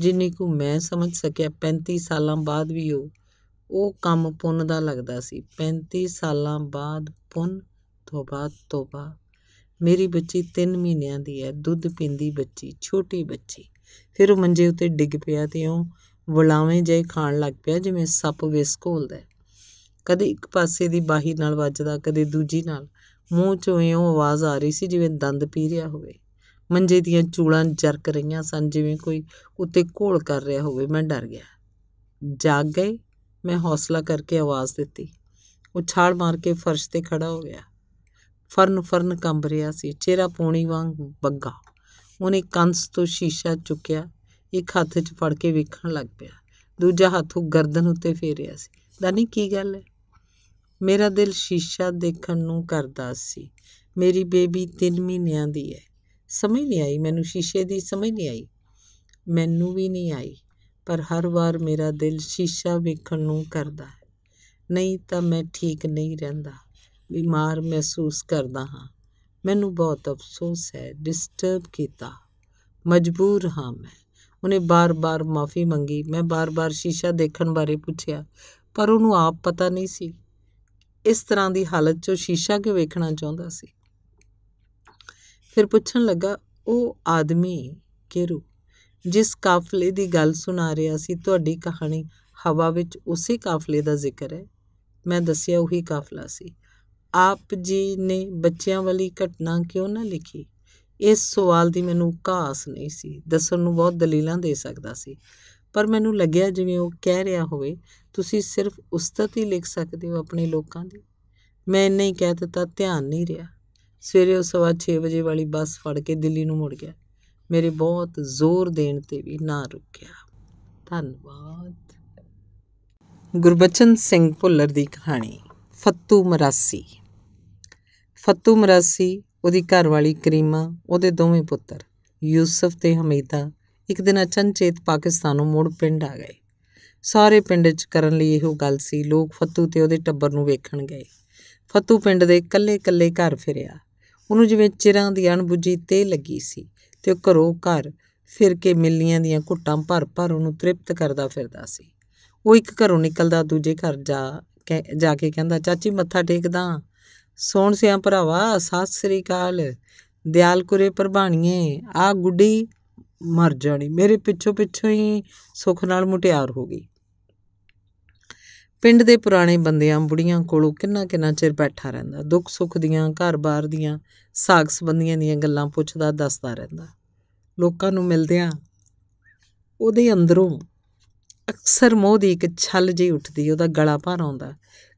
ਜਿੰਨੀ ਕੁ ਮੈਂ ਸਮਝ ਸਕਿਆ 35 ਸਾਲਾਂ ਬਾਅਦ ਵੀ ਉਹ ਉਹ ਕੰਮ ਪੁੰਨ ਦਾ ਲੱਗਦਾ ਸੀ 35 ਸਾਲਾਂ ਬਾਅਦ ਪੁੰਨ ਤੋਬਾ ਤੋਬਾ ਮੇਰੀ ਬੱਚੀ 3 ਮਹੀਨਿਆਂ ਦੀ ਹੈ ਦੁੱਧ ਪਿੰਦੀ ਬੱਚੀ ਛੋਟੀ ਬੱਚੀ ਫਿਰ ਉਹ ਮੰਜੇ ਉੱਤੇ ਡਿੱਗ ਪਿਆ ਤੇ ਉਹ ਬੁਲਾਵੇਂ ਜੇ ਖਾਣ ਲੱਗ ਪਿਆ ਜਿਵੇਂ ਸੱਪ ਵਿਸਕੋਲਦਾ ਕਦੇ ਇੱਕ ਪਾਸੇ ਦੀ ਬਾਹੀ ਨਾਲ ਵੱਜਦਾ ਕਦੇ ਦੂਜੀ ਨਾਲ ਮੂੰਹ 'ਚੋਂ ਇਉਂ ਆਵਾਜ਼ ਆ ਰਹੀ ਸੀ ਜਿਵੇਂ ਦੰਦ ਪੀ ਰਿਹਾ ਹੋਵੇ ਮੰਜੇ ਦੀਆਂ ਚੂਲਾਂ ਜਰਕ ਰਹੀਆਂ ਸਨ ਜਿਵੇਂ ਕੋਈ ਉੱਤੇ ਘੋਲ ਕਰ ਰਿਹਾ ਹੋਵੇ ਮੈਂ ਡਰ ਗਿਆ ਜਾਗ ਗਏ ਮੈਂ ਹੌਸਲਾ ਕਰਕੇ ਆਵਾਜ਼ ਦਿੱਤੀ ਉਹ ਛਾਲ ਮਾਰ ਕੇ ਫਰਸ਼ ਤੇ ਖੜਾ ਹੋ ਗਿਆ ਫਰਨ ਫਰਨ ਕੰਬ ਰਿਹਾ ਸੀ ਚਿਹਰਾ ਪੌਣੀ ਵਾਂਗ ਬੱਗਾ ਉਹਨੇ ਕੰਸ ਤੋਂ ਸ਼ੀਸ਼ਾ ਚੁੱਕਿਆ ਇੱਕ ਹੱਥ 'ਚ ਫੜ ਕੇ ਵੇਖਣ ਲੱਗ ਪਿਆ ਦੂਜਾ ਹੱਥ ਉਹ ਗਰਦਨ ਉੱਤੇ ਫੇਰਿਆ ਸੀ ਦਾਨੀ ਕੀ ਗੱਲ ਹੈ ਮੇਰਾ ਦਿਲ ਸ਼ੀਸ਼ਾ ਦੇਖਣ ਨੂੰ ਕਰਦਾ ਸੀ ਮੇਰੀ ਬੇਬੀ 3 ਮਹੀਨਿਆਂ ਦੀ ਹੈ ਸਮਝ ਨਹੀਂ ਆਈ ਮੈਨੂੰ ਸ਼ੀਸ਼ੇ ਦੀ ਸਮਝ ਨਹੀਂ ਆਈ ਮੈਨੂੰ ਵੀ ਨਹੀਂ ਆਈ ਪਰ ਹਰ ਵਾਰ ਮੇਰਾ ਦਿਲ ਸ਼ੀਸ਼ਾ ਵੇਖਣ ਨੂੰ ਕਰਦਾ ਹੈ ਨਹੀਂ ਤਾਂ ਮੈਂ ਠੀਕ ਨਹੀਂ ਰਹਿੰਦਾ ਬਿਮਾਰ ਮਹਿਸੂਸ ਕਰਦਾ ਹਾਂ ਮੈਨੂੰ ਬਹੁਤ ਅਫਸੋਸ ਹੈ ਡਿਸਟਰਬ ਕੀਤਾ ਮਜਬੂਰ ਹਾਂ ਮੈਂ ਉਹਨੇ ਬਾਰ-ਬਾਰ ਮਾਫੀ ਮੰਗੀ ਮੈਂ ਬਾਰ-ਬਾਰ ਸ਼ੀਸ਼ਾ ਦੇਖਣ ਬਾਰੇ ਪੁੱਛਿਆ ਪਰ ਉਹਨੂੰ ਆਪ ਪਤਾ ਨਹੀਂ ਸੀ ਇਸ ਤਰ੍ਹਾਂ ਦੀ ਹਾਲਤ 'ਚ ਸ਼ੀਸ਼ਾ ਕਿਉਂ ਵੇਖਣਾ ਚਾਹੁੰਦਾ ਸੀ ਫਿਰ ਪੁੱਛਣ ਲੱਗਾ ਉਹ ਆਦਮੀ ਕਿਰੂ ਜਿਸ ਕਾਫਲੇ ਦੀ ਗੱਲ ਸੁਣਾ ਰਿਹਾ ਸੀ ਤੁਹਾਡੀ ਕਹਾਣੀ ਹਵਾ ਵਿੱਚ ਉਸੇ ਕਾਫਲੇ ਦਾ ਜ਼ਿਕਰ ਹੈ ਮੈਂ ਦੱਸਿਆ ਉਹੀ ਕਾਫਲਾ ਸੀ ਆਪ ਜੀ ਨੇ ਬੱਚਿਆਂ ਵਾਲੀ ਘਟਨਾ ਕਿਉਂ ਨਾ ਲਿਖੀ ਇਸ ਸਵਾਲ ਦੀ ਮੈਨੂੰ ਕਾਸ ਨਹੀਂ ਸੀ ਦੱਸਣ ਨੂੰ ਬਹੁਤ ਦਲੀਲਾਂ ਦੇ ਸਕਦਾ ਸੀ ਪਰ ਮੈਨੂੰ ਲੱਗਿਆ ਜਿਵੇਂ ਉਹ ਕਹਿ ਰਿਹਾ ਹੋਵੇ ਤੁਸੀਂ ਸਿਰਫ ਉਸਤਤ ਹੀ ਲਿਖ ਸਕਦੇ ਹੋ ਆਪਣੇ ਲੋਕਾਂ ਦੀ ਮੈਂ ਇੰਨੇ ਹੀ ਕਹਿ ਦਿੱਤਾ ਧਿਆਨ ਨਹੀਂ ਰਿਹਾ ਸਵੇਰੇ ਉਹ ਸਵਾ 6 ਵਜੇ ਵਾਲੀ ਬੱਸ ਫੜ ਕੇ ਦਿੱਲੀ ਨੂੰ ਮੁੜ ਗਿਆ ਮੇਰੇ ਬਹੁਤ ਜ਼ੋਰ ਦੇਣ ਤੇ ਵੀ ਨਾ ਰੁਕਿਆ ਧੰਨਵਾਦ ਗੁਰਬਚਨ ਸਿੰਘ ਭੁੱਲਰ ਦੀ ਕਹਾਣੀ ਫੱਤੂ ਮਰਾਸੀ ਫੱਤੂ ਮਰਾਸੀ ਉਹਦੀ ਘਰ ਵਾਲੀ ਕਰੀਮਾ ਉਹਦੇ ਦੋਵੇਂ ਪੁੱਤਰ ਯੂਸਫ ਤੇ ਹਮੀਦਾ ਇੱਕ ਦਿਨ ਅਚਨਚੇਤ ਪਾਕਿਸਤਾਨੋਂ ਮੁੜ ਪਿੰਡ ਆ ਗਏ ਸਾਰੇ ਪਿੰਡ 'ਚ ਕਰਨ ਲਈ ਇਹੋ ਗੱਲ ਸੀ ਲੋਕ ਫੱਤੂ ਤੇ ਉਹਦੇ ਟੱਬਰ ਨੂੰ ਵੇਖਣ ਗਏ ਫੱਤੂ ਪਿੰਡ ਦੇ ਕੱਲੇ-ਕੱਲੇ ਘਰ ਫਿਰਿਆ ਉਹਨੂੰ ਜਿਵੇਂ ਚਿਰਾਂ ਦੀ ਅਣਬੁੱਝੀ ਤੇ ਲੱਗੀ ਸੀ ਤੇ ਉਹ ਘਰੋਂ ਘਰ ਫਿਰ ਕੇ ਮਿੱਲੀਆਂ ਦੀਆਂ ਘੁੱਟਾਂ ਭਰ-ਭਰ ਉਹਨੂੰ ਤ੍ਰਿਪਤ ਕਰਦਾ ਫਿਰਦਾ ਸੀ ਉਹ ਇੱਕ ਘਰੋਂ ਨਿਕਲਦਾ ਦੂਜੇ ਘਰ ਜਾ ਜਾ ਕੇ ਕਹਿੰਦਾ ਚਾਚੀ ਮੱਥਾ ਟੇਕਦਾ ਸੋਣ ਸਿਆਂ ਭਰਾਵਾ ਸਤਿ ਸ੍ਰੀ ਅਕਾਲ ਦਿਆਲਕੁਰੇ ਪ੍ਰਭਾਣੀਏ ਆ ਗੁੱਡੀ ਮਰ ਜਾਣੀ ਮੇਰੇ ਪਿੱਛੋਂ ਪਿੱਛੋਂ ਹੀ ਸੁਖ ਨਾਲ ਮੁਟਿਆਰ ਹੋ ਗਈ ਪਿੰਡ ਦੇ ਪੁਰਾਣੇ ਬੰਦਿਆਂ ਬੁੜੀਆਂ ਕੋਲੋਂ ਕਿੰਨਾ ਕਿੰਨਾ ਚਿਰ ਬੈਠਾ ਰਹਿੰਦਾ ਦੁੱਖ ਸੁੱਖ ਦੀਆਂ ਘਰ-ਬਾਰ ਦੀਆਂ ਸਾਗ ਸੰਬੰਧੀਆਂ ਦੀਆਂ ਗੱਲਾਂ ਪੁੱਛਦਾ ਦੱਸਦਾ ਰਹਿੰਦਾ ਲੋਕਾਂ ਨੂੰ ਮਿਲਦਿਆਂ ਉਹਦੇ ਅੰਦਰੋਂ ਅਕਸਰ ਮੋਹ ਦੀ ਇੱਕ ਛਲ ਜਿਹੀ ਉੱਠਦੀ ਉਹਦਾ ਗਲਾ ਭਰ ਆਉਂਦਾ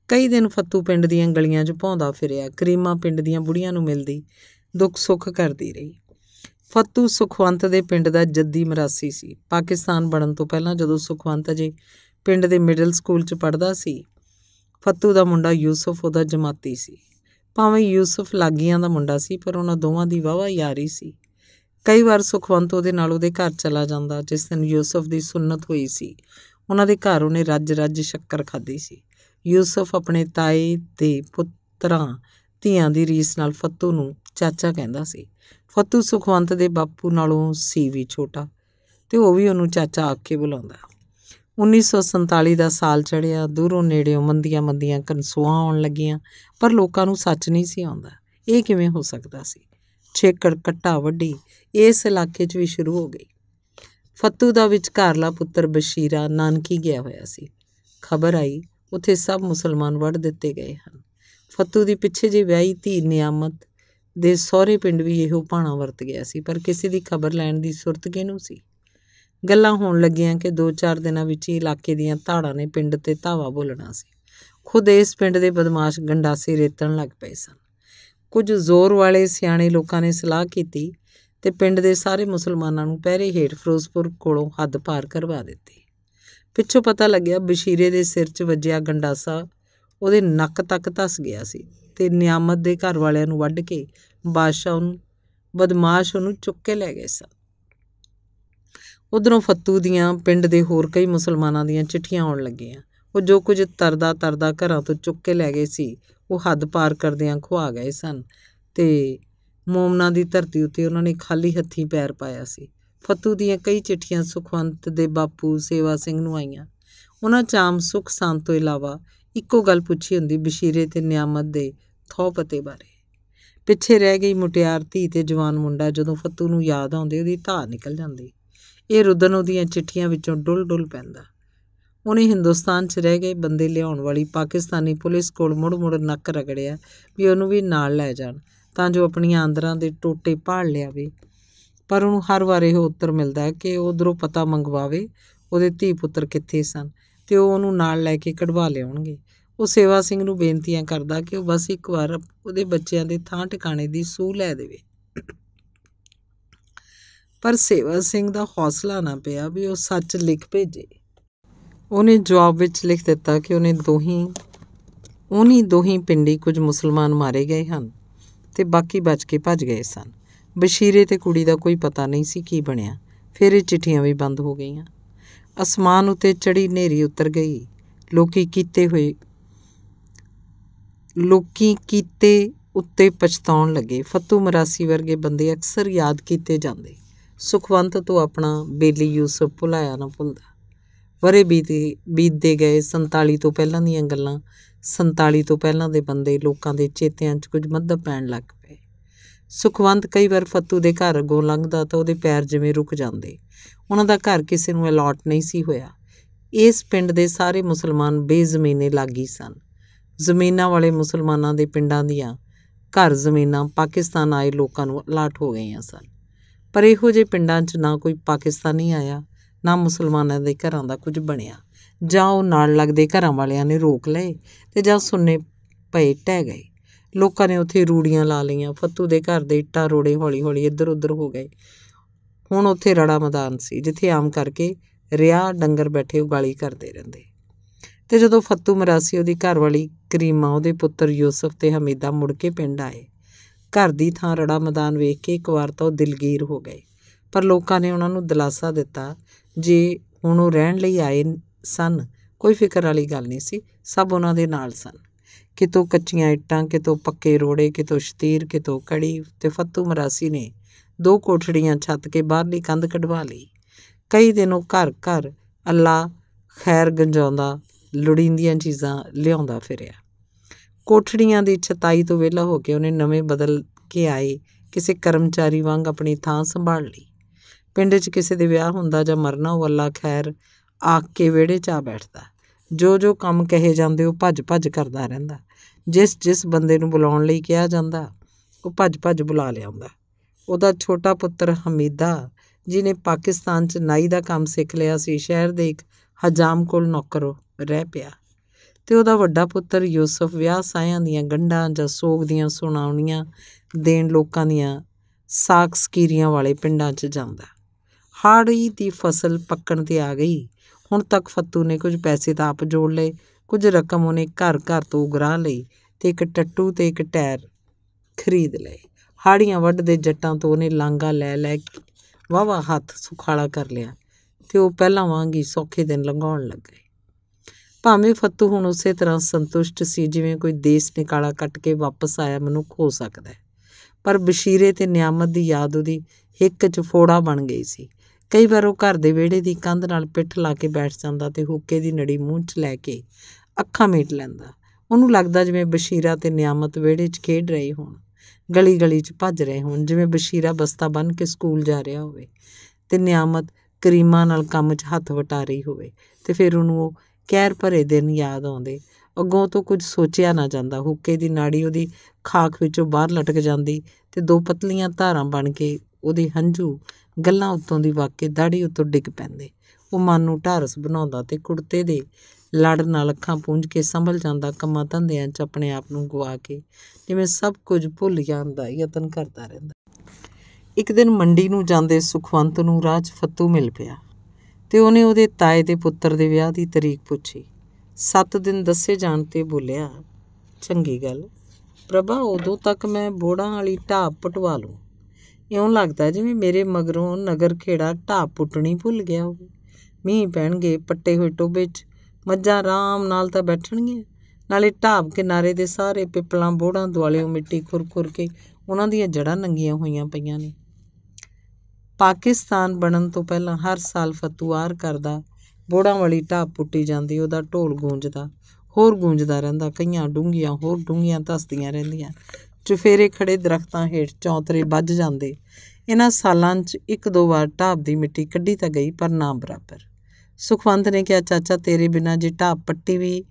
ਕਈ ਦਿਨ ਫੱਤੂ ਪਿੰਡ ਦੀਆਂ ਗਲੀਆਂ 'ਚ ਭੌਂਦਾ ਫਿਰਿਆ ਕਰੀਮਾ ਪਿੰਡ ਦੀਆਂ ਬੁੜੀਆਂ ਨੂੰ ਮਿਲਦੀ ਦੁੱਖ ਸੁੱਖ ਕਰਦੀ ਰਹੀ ਫੱਤੂ ਸੁਖਵੰਤ ਦੇ ਪਿੰਡ ਦਾ ਜੱਦੀ ਮਰਾਸੀ ਸੀ ਪਾਕਿਸਤਾਨ ਬਣਨ ਤੋਂ ਪਹਿਲਾਂ ਜਦੋਂ ਸੁਖਵੰਤ ਜੀ ਪਿੰਡ ਦੇ ਮਿਡਲ ਸਕੂਲ 'ਚ ਪੜਦਾ ਸੀ ਫੱਤੂ ਦਾ ਮੁੰਡਾ ਯੂਸਫ ਉਹਦਾ ਜਮਾਤੀ ਸੀ ਭਾਵੇਂ ਯੂਸਫ ਲਾਗੀਆਂ ਦਾ ਮੁੰਡਾ ਸੀ ਪਰ ਉਹਨਾਂ ਦੋਵਾਂ ਦੀ ਵਾਵਾ ਯਾਰੀ ਸੀ ਕਈ ਵਾਰ ਸੁਖਵੰਤ ਉਹਦੇ ਨਾਲ ਉਹਦੇ ਘਰ ਚਲਾ ਜਾਂਦਾ ਜਿਸ ਦਿਨ ਯੂਸਫ ਦੀ ਸੁੰਨਤ ਹੋਈ ਸੀ ਉਹਨਾਂ ਦੇ ਘਰ ਉਹਨੇ ਰੱਜ-ਰੱਜ ਸ਼ੱਕਰ ਖਾਧੀ ਸੀ ਯੂਸਫ ਆਪਣੇ ਤਾਏ ਤੇ ਪੁੱਤਰਾਂ ਧੀਆਂ ਦੀ ਰੀਸ ਨਾਲ ਫੱਤੂ ਨੂੰ ਚਾਚਾ ਕਹਿੰਦਾ ਸੀ ਫੱਤੂ ਸੁਖਵੰਤ ਦੇ ਬਾਪੂ ਨਾਲੋਂ ਸੀ ਵੀ ਛੋਟਾ ਤੇ ਉਹ ਵੀ ਉਹਨੂੰ ਚਾਚਾ ਆਖ ਕੇ ਬੁਲਾਉਂਦਾ 1947 ਦਾ ਸਾਲ ਚੜਿਆ ਦੂਰੋਂ ਨੇੜਿਓਂ ਮੰਦੀਆਂ ਮੰਦੀਆਂ ਕਨਸੂਆਂ ਆਉਣ ਲੱਗੀਆਂ ਪਰ ਲੋਕਾਂ ਨੂੰ ਸੱਚ ਨਹੀਂ ਸੀ ਆਉਂਦਾ ਇਹ ਕਿਵੇਂ ਹੋ ਸਕਦਾ ਸੀ ਛੇਕੜ ਕੱਟਾ ਵੱਡੀ ਇਸ ਇਲਾਕੇ 'ਚ ਵੀ ਸ਼ੁਰੂ ਹੋ ਗਈ ਫੱਤੂ ਦਾ ਵਿਚਕਾਰਲਾ ਪੁੱਤਰ ਬਸ਼ੀਰਾ ਨਾਨਕੀ ਗਿਆ ਹੋਇਆ ਸੀ ਖਬਰ ਆਈ ਉੱਥੇ ਸਭ ਮੁਸਲਮਾਨ ਵੜ ਦਿੱਤੇ ਗਏ ਹਨ ਫੱਤੂ ਦੀ ਪਿੱਛੇ ਜੇ ਵਿਆਹੀ ਧੀ ਨਿਆਮਤ ਦੇ ਸਹੁਰੇ ਪਿੰਡ ਵੀ ਇਹੋ ਪਾਣਾ ਵਰਤ ਗਿਆ ਸੀ ਪਰ ਕਿਸੇ ਦੀ ਖਬਰ ਲੈਣ ਦੀ ਸੁਰਤ ਕਿਨੂੰ ਸੀ ਗੱਲਾਂ ਹੋਣ ਲੱਗੀਆਂ ਕਿ 2-4 ਦਿਨਾਂ ਵਿੱਚ ਹੀ ਇਲਾਕੇ ਦੀਆਂ ਧਾੜਾਂ ਨੇ ਪਿੰਡ ਤੇ ਧਾਵਾ ਬੋਲਣਾ ਸੀ ਖੁਦ ਇਸ ਪਿੰਡ ਦੇ ਬਦਮਾਸ਼ ਗੰਡਾਸੀ ਰੇਤਣ ਲੱਗ ਪਏ ਸਨ ਕੁਝ ਜ਼ੋਰ ਵਾਲੇ ਸਿਆਣੇ ਲੋਕਾਂ ਨੇ ਸਲਾਹ ਕੀਤੀ ਤੇ ਪਿੰਡ ਦੇ ਸਾਰੇ ਮੁਸਲਮਾਨਾਂ ਨੂੰ ਪਹਿਰੇ ਹੇਠ ਫਿਰੋਜ਼ਪੁਰ ਕੋਲੋਂ ਹੱਦ ਪਾਰ ਕਰਵਾ ਦਿੱਤੀ ਪਿੱਛੋਂ ਪਤਾ ਲੱਗਿਆ ਬਸ਼ੀਰੇ ਦੇ ਸਿਰ 'ਚ ਵੱਜਿਆ ਗੰਡਾਸਾ ਉਹਦੇ ਨੱਕ ਤੱਕ ਧਸ ਗਿਆ ਸੀ ਤੇ ਨਿਆਮਤ ਦੇ ਘਰ ਵਾਲਿਆਂ ਨੂੰ ਵੱਢ ਕੇ ਬਾਦਸ਼ਾਹ ਨੂੰ ਬਦਮਾਸ਼ ਉਹਨੂੰ ਚੁੱਕ ਕੇ ਲੈ ਗਏ ਸਨ ਉਧਰੋਂ ਫੱਤੂ ਦੀਆਂ ਪਿੰਡ ਦੇ ਹੋਰ ਕਈ ਮੁਸਲਮਾਨਾਂ ਦੀਆਂ ਚਿੱਠੀਆਂ ਆਉਣ ਲੱਗੀਆਂ ਉਹ ਜੋ ਕੁਝ ਤਰਦਾ ਤਰਦਾ ਘਰਾਂ ਤੋਂ ਚੁੱਕ ਕੇ ਲੈ ਗਏ ਸੀ ਉਹ ਹੱਦ ਪਾਰ ਕਰਦਿਆਂ ਖਵਾ ਗਏ ਸਨ ਤੇ ਮੋਮਨਾ ਦੀ ਧਰਤੀ ਉੱਤੇ ਉਹਨਾਂ ਨੇ ਖਾਲੀ ਹੱਥੀ ਪੈਰ ਪਾਇਆ ਸੀ ਫੱਤੂ ਦੀਆਂ ਕਈ ਚਿੱਠੀਆਂ ਸੁਖਵੰਤ ਦੇ ਬਾਪੂ ਸੇਵਾ ਸਿੰਘ ਨੂੰ ਆਈਆਂ ਉਹਨਾਂ ਚਾਮ ਸੁਖ ਸੰਤ ਤੋਂ ਇਲਾਵਾ ਇੱਕੋ ਗੱਲ ਪੁੱਛੀ ਹੁੰਦੀ ਬਸ਼ੀਰੇ ਤੇ ਨਿਆਮਤ ਦੇ ਥੋਪਤੇ ਬਾਰੇ ਪਿੱਛੇ ਰਹਿ ਗਈ ਮੁਟਿਆਰ ਧੀ ਤੇ ਜਵਾਨ ਮੁੰਡਾ ਜਦੋਂ ਫੱਤੂ ਨੂੰ ਯਾਦ ਆਉਂਦੇ ਉਹਦੀ ਧਾਰ ਨਿਕਲ ਜਾਂਦੀ ਇਹ ਰੁਦਨ ਉਹਦੀਆਂ ਚਿੱਠੀਆਂ ਵਿੱਚੋਂ ਡੁੱਲ-ਡੁੱਲ ਪੈਂਦਾ ਉਹਨੇ ਹਿੰਦੁਸਤਾਨ 'ਚ ਰਹਿ ਗਏ ਬੰਦੇ ਲਿਆਉਣ ਵਾਲੀ ਪਾਕਿਸਤਾਨੀ ਪੁਲਿਸ ਕੋਲ ਮੁੜ-ਮੁੜ ਨੱਕ ਰਗੜਿਆ ਵੀ ਉਹਨੂੰ ਵੀ ਨਾਲ ਲੈ ਜਾਣ ਤਾਂ ਜੋ ਆਪਣੀਆਂ ਅੰਦਰਾਂ ਦੇ ਟੋਟੇ ਪਾੜ ਲਿਆਵੇ ਪਰ ਉਹਨੂੰ ਹਰ ਵਾਰ ਇਹ ਉੱਤਰ ਮਿਲਦਾ ਕਿ ਉਧਰੋਂ ਪਤਾ ਮੰਗਵਾਵੇ ਉਹਦੇ ਧੀ ਪੁੱਤਰ ਕਿੱਥੇ ਸਨ ਤੇ ਉਹ ਉਹਨੂੰ ਨਾਲ ਲੈ ਕੇ ਕਢਵਾ ਲਿਆਉਣਗੇ ਉਹ ਸੇਵਾ ਸਿੰਘ ਨੂੰ ਬੇਨਤੀਆਂ ਕਰਦਾ ਕਿ ਉਹ ਬਸ ਇੱਕ ਵਾਰ ਉਹਦੇ ਬੱਚਿਆਂ ਦੇ ਥਾਂ ਟਿਕਾਣੇ ਦੀ ਸੂਹ ਲੈ ਦੇਵੇ ਪਰ ਸੇਵਾ ਸਿੰਘ ਦਾ ਹੌਸਲਾ ਨਾ ਪਿਆ ਵੀ ਉਹ ਸੱਚ ਲਿਖ ਭੇਜੇ ਉਹਨੇ ਜਵਾਬ ਵਿੱਚ ਲਿਖ ਦਿੱਤਾ ਕਿ ਉਹਨੇ ਦੋਹੀ ਉਹਨੀ ਦੋਹੀ ਪਿੰਡੀ ਕੁਝ ਮੁਸਲਮਾਨ ਮਾਰੇ ਗਏ ਹਨ ਤੇ ਬਾਕੀ ਬਚ ਕੇ ਭੱਜ ਗਏ ਸਨ ਬਸ਼ੀਰੇ ਤੇ ਕੁੜੀ ਦਾ ਕੋਈ ਪਤਾ ਨਹੀਂ ਸੀ ਕੀ ਬਣਿਆ ਫਿਰ ਇਹ ਚਿੱਠੀਆਂ ਵੀ ਬੰਦ ਹੋ ਗਈਆਂ ਅਸਮਾਨ ਉੱਤੇ ਚੜੀ ਨੇਰੀ ਉਤਰ ਗਈ ਲੋਕੀ ਕੀਤੇ ਹੋਏ ਲੋਕੀ ਕੀਤੇ ਉੱਤੇ ਪਛਤਾਉਣ ਲੱਗੇ ਫਤੂ ਮਰਾਸੀ ਵਰਗੇ ਬੰਦੇ ਅਕਸਰ ਯਾਦ ਕੀਤੇ ਜਾਂਦੇ ਸੁਖਵੰਤ ਤੋਂ ਆਪਣਾ ਬੇਲੀ ਯੂਸਫ ਭੁਲਾਇਆ ਨਾ ਭੁੱਲਦਾ ਵਰੇ ਬੀਤੇ ਬੀਤਦੇ ਗਏ 47 ਤੋਂ ਪਹਿਲਾਂ ਦੀਆਂ ਗੱਲਾਂ 47 ਤੋਂ ਪਹਿਲਾਂ ਦੇ ਬੰਦੇ ਲੋਕਾਂ ਦੇ ਚੇਤਿਆਂ 'ਚ ਕੁਝ ਮੱਧ ਪੈਣ ਲੱਗ ਪਏ ਸੁਖਵੰਤ ਕਈ ਵਾਰ ਫੱਤੂ ਦੇ ਘਰ ਗੋ ਲੰਘਦਾ ਤਾਂ ਉਹਦੇ ਪੈਰ ਜਿਵੇਂ ਰੁਕ ਜਾਂਦੇ ਉਹਨਾਂ ਦਾ ਘਰ ਕਿਸੇ ਨੂੰ ਅਲਾਟ ਨਹੀਂ ਸੀ ਹੋਇਆ ਇਸ ਪਿੰਡ ਦੇ ਸਾਰੇ ਮੁਸਲਮਾਨ ਬੇਜ਼ਮੀਨੇ ਲੱਗੀ ਸਨ ਜ਼ਮੀਨਾਂ ਵਾਲੇ ਮੁਸਲਮਾਨਾਂ ਦੇ ਪਿੰਡਾਂ ਦੀਆਂ ਘਰ ਜ਼ਮੀਨਾਂ ਪਾਕਿਸਤਾਨ ਆਏ ਲੋਕਾਂ ਨੂੰ ਅਲਾਟ ਹੋ ਗਈਆਂ ਸਨ ਪਰ ਇਹੋ ਜਿਹੇ ਪਿੰਡਾਂ 'ਚ ਨਾ ਕੋਈ ਪਾਕਿਸਤਾਨੀ ਆਇਆ ਨਾ ਮੁਸਲਮਾਨਾਂ ਦੇ ਘਰਾਂ ਦਾ ਕੁਝ ਬਣਿਆ ਜਾਂ ਉਹ ਨਾਲ ਲੱਗਦੇ ਘਰਾਂ ਵਾਲਿਆਂ ਨੇ ਰੋਕ ਲਏ ਤੇ ਜਾਂ ਸੁੰਨੇ ਪਏ ਟਹਿ ਗਏ ਲੋਕਾਂ ਨੇ ਉੱਥੇ ਰੂੜੀਆਂ ਲਾ ਲਈਆਂ ਫੱਤੂ ਦੇ ਘਰ ਦੇ ਇੱਟਾਂ ਰੋੜੇ ਹੌਲੀ-ਹੌਲੀ ਇੱਧਰ-ਉੱਧਰ ਹੋ ਗਏ ਹੁਣ ਉੱਥੇ ਰੜਾ ਮੈਦਾਨ ਸੀ ਜਿੱਥੇ ਆਮ ਕਰਕੇ ਰਿਆ ਡੰਗਰ ਬੈਠੇ ਉਗਾਲੀ ਕਰਦੇ ਰਹਿੰਦੇ ਤੇ ਜਦੋਂ ਫੱਤੂ ਮਰਾਸੀ ਉਹਦੀ ਘਰ ਵਾਲੀ ਕਰੀਮਾ ਉਹਦੇ ਪੁੱਤਰ ਯੂਸਫ ਤੇ ਹਮੀਦਾ ਮੁੜ ਕੇ ਪਿੰਡ ਆਏ ਘਰ ਦੀ ਥਾਂ ਰੜਾ ਮੈਦਾਨ ਵੇਖ ਕੇ ਇੱਕ ਵਾਰ ਤਾਂ ਉਹ ਦਿਲਗੀਰ ਹੋ ਗਏ ਪਰ ਲੋਕਾਂ ਨੇ ਉਹਨਾਂ ਨੂੰ ਦਿਲਾਸਾ ਦਿੱਤਾ ਜੇ ਹੁਣ ਉਹ ਰਹਿਣ ਲਈ ਆਏ ਸਨ ਕੋਈ ਫਿਕਰ ਵਾਲੀ ਗੱਲ ਨਹੀਂ ਸੀ ਸਭ ਉਹਨਾਂ ਦੇ ਨਾਲ ਸਨ ਕਿਤੋਂ ਕੱਚੀਆਂ ਇੱਟਾਂ ਕਿਤੋਂ ਪੱਕੇ ਰੋੜੇ ਕਿਤੋਂ ਸ਼ਤੀਰ ਕਿਤੋਂ ਕੜੀ ਤੇ ਫੱਤੂ ਮਰਾਸੀ ਨੇ ਦੋ ਕੋਠੜੀਆਂ ਛੱਤ ਕੇ ਬਾਹਰਲੀ ਕੰਧ ਕਢਵਾ ਲਈ ਕਈ ਦਿਨ ਉਹ ਘਰ ਘਰ ਅੱਲਾ ਖੈਰ ਗੰਜਾਉਂਦਾ ਲੁੜੀਂਦੀਆਂ ਚੀਜ਼ਾਂ ਲਿਆਉਂਦਾ ਫਿਰਿਆ ਕੋਠੜੀਆਂ ਦੀ ਛਤਾਈ ਤੋਂ ਵਿਹਲਾ ਹੋ ਕੇ ਉਹਨੇ ਨਵੇਂ ਬਦਲ ਕੇ ਆਏ ਕਿਸੇ ਕਰਮਚਾਰੀ ਵਾਂਗ ਆਪਣੀ ਥਾਂ ਸੰਭਾਲ ਲਈ ਪਿੰਡ 'ਚ ਕਿਸੇ ਦੇ ਵਿਆਹ ਹੁੰਦਾ ਜਾਂ ਮਰਨਾ ਉਹ ਅੱਲਾ ਖੈਰ ਆ ਕੇ ਵਿਹੜੇ 'ਚ ਆ ਬੈਠਦਾ ਜੋ ਜੋ ਕੰਮ ਕਹੇ ਜਾਂਦੇ ਉਹ ਭੱਜ-ਭੱਜ ਕਰਦਾ ਰਹਿੰਦਾ ਜਿਸ ਜਿਸ ਬੰਦੇ ਨੂੰ ਬੁਲਾਉਣ ਲਈ ਕਿਹਾ ਜਾਂਦਾ ਉਹ ਭੱਜ-ਭੱਜ ਬੁਲਾ ਲਿਆਉਂਦਾ ਉਹਦਾ ਛੋਟਾ ਪੁੱਤਰ ਹਮੀਦਾ ਜਿਨੇ ਪਾਕਿਸਤਾਨ 'ਚ ਨਾਈ ਦਾ ਕੰਮ ਸਿੱਖ ਲਿਆ ਸੀ ਸ਼ਹਿਰ ਦੇ ਇੱਕ ਹਜਾਮ ਕੋਲ ਨੌਕਰ ਰਹਿ ਪਿਆ ਤੇ ਉਹਦਾ ਵੱਡਾ ਪੁੱਤਰ ਯੂਸਫ ਵਿਆਹ ਸਾਇਆਂ ਦੀਆਂ ਗੰਢਾਂ ਜਾਂ ਸੋਗ ਦੀਆਂ ਸੁਣਾਉਣੀਆਂ ਦੇਣ ਲੋਕਾਂ ਦੀਆਂ ਸਾਕਸਕੀਰੀਆਂ ਵਾਲੇ ਪਿੰਡਾਂ 'ਚ ਜਾਂਦਾ ਹਾੜੀ ਦੀ ਫਸਲ ਪੱਕਣ ਤੇ ਆ ਗਈ ਹੁਣ ਤੱਕ ਫੱਤੂ ਨੇ ਕੁਝ ਪੈਸੇ ਤਾਂ ਆਪ ਜੋੜ ਲਏ ਕੁਝ ਰਕਮ ਉਹਨੇ ਘਰ-ਘਰ ਤੋਂ ਉਗਰਾ ਲਈ ਤੇ ਇੱਕ ਟੱਟੂ ਤੇ ਇੱਕ ਟਾਇਰ ਖਰੀਦ ਲਏ ਹਾੜੀਆਂ ਦੇ ਜੱਟਾਂ ਤੋਂ ਉਹਨੇ ਲਾਂਗਾ ਲੈ ਲੈ ਵਾਵਾ ਹੱਥ ਸੁਖਾਲਾ ਕਰ ਲਿਆ ਤੇ ਉਹ ਪਹਿਲਾਂ ਵਾਂਗ ਹੀ ਸੌਖੇ ਦਿਨ ਲੰਘਾਉਣ ਲੱਗੇ ਭਾਵੇਂ ਫੱਤੂ ਹੁਣ ਉਸੇ ਤਰ੍ਹਾਂ ਸੰਤੁਸ਼ਟ ਸੀ ਜਿਵੇਂ ਕੋਈ ਦੇਸ਼ ਨਿਕਾਲਾ ਕੱਟ ਕੇ ਵਾਪਸ ਆਇਆ ਮਨੁੱਖ ਹੋ ਸਕਦਾ ਹੈ ਪਰ ਬਸ਼ੀਰੇ ਤੇ ਨਿਆਮਤ ਦੀ ਯਾਦ ਉਹਦੀ ਹਿੱਕ 'ਚ ਫੋੜਾ ਬਣ ਗਈ ਸੀ ਕਈ ਵਾਰ ਉਹ ਘਰ ਦੇ ਵਿਹੜੇ ਦੀ ਕੰਧ ਨਾਲ ਪਿੱਠ ਲਾ ਕੇ ਬੈਠ ਜਾਂਦਾ ਤੇ ਹੁੱਕੇ ਦੀ ਨੜੀ ਮੂੰਹ 'ਚ ਲੈ ਕੇ ਅੱਖਾਂ ਮੀਟ ਲੈਂਦਾ ਉਹਨੂੰ ਲੱਗਦਾ ਜਿਵੇਂ ਬਸ਼ੀਰਾ ਤੇ ਨਿਆਮਤ ਵਿਹੜੇ 'ਚ ਖੇਡ ਰਹੇ ਹੋਣ ਗਲੀ ਗਲੀ 'ਚ ਭੱਜ ਰਹੇ ਹੋਣ ਜਿਵੇਂ ਬਸ਼ੀਰਾ ਬਸਤਾ ਬੰਨ ਕੇ ਸਕੂਲ ਜਾ ਰਿਹਾ ਹੋਵੇ ਤੇ ਨਿਆਮਤ ਕਰੀਮਾ ਨਾਲ ਕੰਮ 'ਚ ਹੱਥ ਵਟਾ ਰਹੀ ਹੋਵੇ ਤੇ ਫਿਰ ਉਹਨੂੰ ਉਹ ਕਹਿਰ ਭਰੇ ਦਿਨ ਯਾਦ ਆਉਂਦੇ ਅੱਗੋਂ ਤੋਂ ਕੁਝ ਸੋਚਿਆ ਨਾ ਜਾਂਦਾ ਹੁੱਕੇ ਦੀ ਨਾੜੀ ਉਹਦੀ ਖਾਕ ਵਿੱਚੋਂ ਬਾਹਰ ਲਟਕ ਜਾਂਦੀ ਤੇ ਦੋ ਪਤਲੀਆਂ ਧਾਰਾਂ ਬਣ ਕੇ ਉਹਦੇ ਹੰਝੂ ਗੱਲਾਂ ਉੱਤੋਂ ਦੀ ਵਾਕੇ ਦਾੜੀ ਉੱਤੋਂ ਡਿੱਗ ਪੈਂਦੇ ਉਹ ਮਨ ਨੂੰ ਢਾਰਸ ਬਣਾਉਂਦਾ ਤੇ ਕੁੜਤੇ ਦੇ ਲੜ ਨਾਲ ਅੱਖਾਂ ਪੂੰਝ ਕੇ ਸੰਭਲ ਜਾਂਦਾ ਕੰਮਾਂ ਧੰਦਿਆਂ 'ਚ ਆਪਣੇ ਆਪ ਨੂੰ ਗਵਾ ਕੇ ਜਿਵੇਂ ਸਭ ਕੁਝ ਭੁੱਲ ਜਾਂਦਾ ਯਤਨ ਕਰਦਾ ਰਹਿੰਦਾ ਇੱਕ ਦਿਨ ਮੰਡੀ ਨੂੰ ਜਾਂਦੇ ਸੁਖਵੰਤ ਨੂੰ ਰਾਜ ਫੱਤੂ ਮਿਲ ਪਿਆ ਤੇ ਉਹਨੇ ਉਹਦੇ ਤਾਏ ਦੇ ਪੁੱਤਰ ਦੇ ਵਿਆਹ ਦੀ ਤਾਰੀਖ ਪੁੱਛੀ 7 ਦਿਨ ਦੱਸੇ ਜਾਣ ਤੇ ਬੋਲਿਆ ਚੰਗੀ ਗੱਲ ਪ੍ਰਭਾ ਉਦੋਂ ਤੱਕ ਮੈਂ ਬੋੜਾਂ ਵਾਲੀ ਢਾਬ ਪਟਵਾ ਲੂ ਇਉਂ ਲੱਗਦਾ ਜਿਵੇਂ ਮੇਰੇ ਮਗਰੋਂ ਨਗਰ ਖੇੜਾ ਢਾਬ ਪੁੱਟਣੀ ਭੁੱਲ ਗਿਆ ਹੋਵੇ ਮੀਂਹ ਪੈਣਗੇ ਪੱਟੇ ਹੋਏ ਟੋਬੇ 'ਚ ਮੱਝਾਂ ਆਰਾਮ ਨਾਲ ਤਾਂ ਬੈਠਣਗੀਆਂ ਨਾਲੇ ਢਾਬ ਕਿਨਾਰੇ ਦੇ ਸਾਰੇ ਪਿਪਲਾਂ ਬੋੜਾਂ ਦੁਆਲੇ ਉਹ ਮਿੱਟੀ ਖੁਰਖੁਰ ਕੇ ਉਹਨਾਂ ਦੀਆਂ ਜੜਾਂ ਨੰਗੀਆਂ ਹੋਈਆਂ ਪਈਆਂ ਨੇ ਪਾਕਿਸਤਾਨ ਬਣਨ ਤੋਂ ਪਹਿਲਾਂ ਹਰ ਸਾਲ ਫਤੂਆਰ ਕਰਦਾ ਬੋੜਾਂ ਵਾਲੀ ਢਾਬ ਪੁੱਟੀ ਜਾਂਦੀ ਉਹਦਾ ਢੋਲ ਗੂੰਜਦਾ ਹੋਰ ਗੂੰਜਦਾ ਰਹਿੰਦਾ ਕਈਆਂ ਡੂੰਗੀਆਂ ਹੋਰ ਡੂੰਗੀਆਂ ਧਸਦੀਆਂ ਰਹਿੰਦੀਆਂ ਚੁਫੇਰੇ ਖੜੇ ਦਰਖਤਾਂ ਹੇਠ ਚੌਂਤਰੇ ਵੱਜ ਜਾਂਦੇ ਇਹਨਾਂ ਸਾਲਾਂ 'ਚ ਇੱਕ ਦੋ ਵਾਰ ਢਾਬ ਦੀ ਮਿੱਟੀ ਕੱਢੀ ਤਾਂ ਗਈ ਪਰ ਨਾ ਬਰਾਬਰ ਸੁਖਵੰਤ ਨੇ ਕਿਹਾ ਚਾਚਾ ਤੇਰੇ ਬਿਨਾ ਜੇ ਢਾਬ ਪੱਟੀ ਵੀ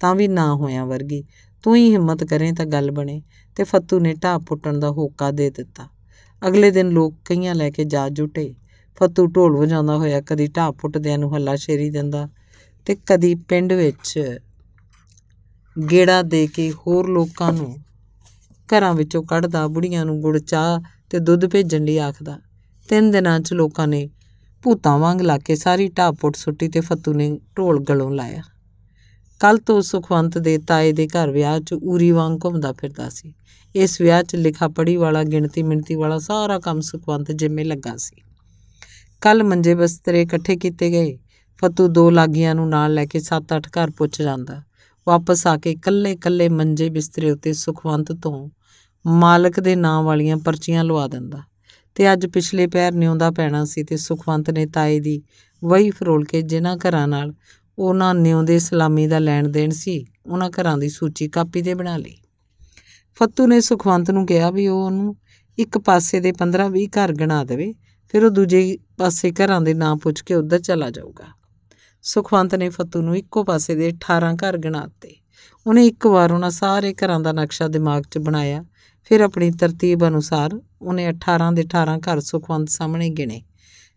ਤਾਂ ਵੀ ਨਾ ਹੋਇਆ ਵਰਗੀ ਤੂੰ ਹੀ ਹਿੰਮਤ ਕਰੇ ਤਾਂ ਗੱਲ ਬਣੇ ਤੇ ਫੱਤੂ ਨੇ ਢਾਬ ਪੁੱਟਣ ਦਾ ਹੋਕਾ ਦੇ ਦਿੱਤਾ ਅਗਲੇ ਦਿਨ ਲੋਕ ਕਈਆਂ ਲੈ ਕੇ ਜਾ ਜੁਟੇ ਫੱਤੂ ਢੋਲ ਵਜਾਉਂਦਾ ਹੋਇਆ ਕਦੀ ਢਾਪ ਪੁੱਟਦਿਆਂ ਨੂੰ ਹੱਲਾ ਸ਼ੇਰੀ ਦਿੰਦਾ ਤੇ ਕਦੀ ਪਿੰਡ ਵਿੱਚ ਗੇੜਾ ਦੇ ਕੇ ਹੋਰ ਲੋਕਾਂ ਨੂੰ ਘਰਾਂ ਵਿੱਚੋਂ ਕੱਢਦਾ ਬੁੜੀਆਂ ਨੂੰ ਗੁੜ ਚਾਹ ਤੇ ਦੁੱਧ ਭੇਜਣ ਲਈ ਆਖਦਾ ਤਿੰਨ ਦਿਨਾਂ 'ਚ ਲੋਕਾਂ ਨੇ ਭੂਤਾਂ ਵਾਂਗ ਲਾ ਕੇ ਸਾਰੀ ਢਾਪ ਪੁੱਟ ਸੁੱਟੀ ਤੇ ਫੱਤੂ ਨੇ ਢੋਲ ਗਲੋਂ ਲਾਇਆ ਕੱਲ ਤੋਂ ਸੁਖਵੰਤ ਦੇ ਤਾਏ ਦੇ ਘਰ ਵਿਆਹ 'ਚ ਊਰੀ ਵਾਂਗ ਘੁੰਮਦਾ ਫਿਰਦਾ ਸੀ ਇਸ ਵਿਆਹ 'ਚ ਲਿਖਾ ਪੜੀ ਵਾਲਾ ਗਿਣਤੀ ਮਿੰਤੀ ਵਾਲਾ ਸਾਰਾ ਕੰਮ ਸੁਖਵੰਤ ਜਿੰਮੇ ਲੱਗਾ ਸੀ ਕੱਲ ਮੰਜੇ ਬਸਤਰੇ ਇਕੱਠੇ ਕੀਤੇ ਗਏ ਫਤੂ ਦੋ ਲਾਗੀਆਂ ਨੂੰ ਨਾਲ ਲੈ ਕੇ 7-8 ਘਰ ਪੁੱਛ ਜਾਂਦਾ ਵਾਪਸ ਆ ਕੇ ਕੱਲੇ-ਕੱਲੇ ਮੰਜੇ ਬਿਸਤਰੇ ਉੱਤੇ ਸੁਖਵੰਤ ਤੋਂ ਮਾਲਕ ਦੇ ਨਾਮ ਵਾਲੀਆਂ ਪਰਚੀਆਂ ਲਵਾ ਦਿੰਦਾ ਤੇ ਅੱਜ ਪਿਛਲੇ ਪੈਰ ਨਿਉਂਦਾ ਪੈਣਾ ਸੀ ਤੇ ਸੁਖਵੰਤ ਨੇ ਤਾਏ ਦੀ ਵਹੀ ਫਰੋਲ ਕੇ ਜਿਨ੍ਹਾਂ ਘਰਾਂ ਨਾਲ ਉਹਨਾਂ ਨਿਉਂਦੇ ਸਲਾਮੀ ਦਾ ਲੈਣ ਦੇਣ ਸੀ ਉਹਨਾਂ ਘਰਾਂ ਦੀ ਸੂਚੀ ਕਾਪੀ ਤੇ ਬਣਾ ਲਈ ਫੱਤੂ ਨੇ ਸੁਖਵੰਤ ਨੂੰ ਕਿਹਾ ਵੀ ਉਹ ਉਹਨੂੰ ਇੱਕ ਪਾਸੇ ਦੇ 15-20 ਘਰ ਗਿਣਾ ਦੇਵੇ ਫਿਰ ਉਹ ਦੂਜੇ ਪਾਸੇ ਘਰਾਂ ਦੇ ਨਾਂ ਪੁੱਛ ਕੇ ਉੱਧਰ ਚਲਾ ਜਾਊਗਾ ਸੁਖਵੰਤ ਨੇ ਫੱਤੂ ਨੂੰ ਇੱਕੋ ਪਾਸੇ ਦੇ 18 ਘਰ ਗਿਣਾਤੇ ਉਹਨੇ ਇੱਕ ਵਾਰ ਉਹਨਾਂ ਸਾਰੇ ਘਰਾਂ ਦਾ ਨਕਸ਼ਾ ਦਿਮਾਗ 'ਚ ਬਣਾਇਆ ਫਿਰ ਆਪਣੀ ਤਰਤੀਬ ਅਨੁਸਾਰ ਉਹਨੇ 18 ਦੇ 18 ਘਰ ਸੁਖਵੰਤ ਸਾਹਮਣੇ ਗਿਣੇ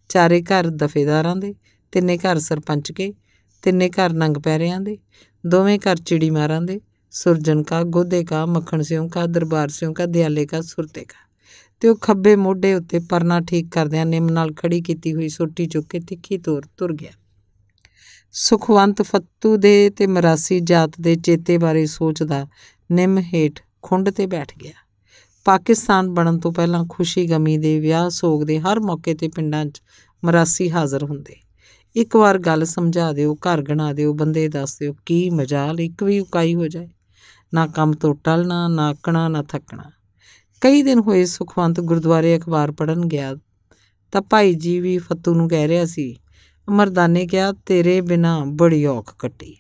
ਚਾਰੇ ਘਰ ਦਫੇਦਾਰਾਂ ਦੇ ਤਿੰਨੇ ਘਰ ਸਰਪੰਚ ਕੇ ਤਿੰਨੇ ਘਰ ਨੰਗ ਪੈਰਿਆਂ ਦੇ ਦੋਵੇਂ ਘਰ ਚਿੜੀ ਮਾਰਾਂ ਦੇ ਸੁਰਜਨ ਕਾ ਗੋਦੇ ਕਾ ਮੱਖਣ ਸਿਉ ਕਾ ਦਰਬਾਰ ਸਿਉ ਕਾ ਦਿਆਲੇ ਕਾ ਸੁਰਤੇ ਕਾ ਤੇ ਉਹ ਖੱਬੇ ਮੋਢੇ ਉੱਤੇ ਪਰਨਾ ਠੀਕ ਕਰਦਿਆਂ ਨਿੰਮ ਨਾਲ ਖੜੀ ਕੀਤੀ ਹੋਈ ਸੋਟੀ ਚੁੱਕ ਕੇ ਤਿੱਖੀ ਤੋਰ ਤੁਰ ਗਿਆ ਸੁਖਵੰਤ ਫੱਤੂ ਦੇ ਤੇ ਮਰਾਸੀ ਜਾਤ ਦੇ ਚੇਤੇ ਬਾਰੇ ਸੋਚਦਾ ਨਿੰਮ ਹੇਠ ਖੁੰਡ ਤੇ ਬੈਠ ਗਿਆ ਪਾਕਿਸਤਾਨ ਬਣਨ ਤੋਂ ਪਹਿਲਾਂ ਖੁਸ਼ੀ ਗਮੀ ਦੇ ਵਿਆਹ ਸੋਗ ਦੇ ਹਰ ਮੌਕੇ ਤੇ ਪਿੰਡਾਂ 'ਚ ਮਰਾਸੀ ਹਾਜ਼ਰ ਹੁੰਦੇ ਇੱਕ ਵਾਰ ਗੱਲ ਸਮਝਾ ਦਿਓ ਘਰ ਗਣਾ ਦਿਓ ਬੰਦੇ ਦੱਸ ਦਿਓ ਕੀ ਮਜਾਲ ਇੱਕ ਵੀ ਉਕਾਈ ਹੋ ਜਾਏ ਨਾ ਕੰਮ ਤੋਂ ਟਲਣਾ ਨਾ ਕਣਾ ਨਾ ਥੱਕਣਾ ਕਈ ਦਿਨ ਹੋਏ ਸੁਖਵੰਤ ਗੁਰਦੁਆਰੇ ਅਖਬਾਰ ਪੜਨ ਗਿਆ ਤਾਂ ਭਾਈ ਜੀ ਵੀ ਫਤੂ ਨੂੰ ਕਹਿ ਰਿਹਾ ਸੀ ਮਰਦਾਨੇ ਕਿਹਾ ਤੇਰੇ ਬਿਨਾ ਬੜੀ ਔਖ ਕੱਟੀ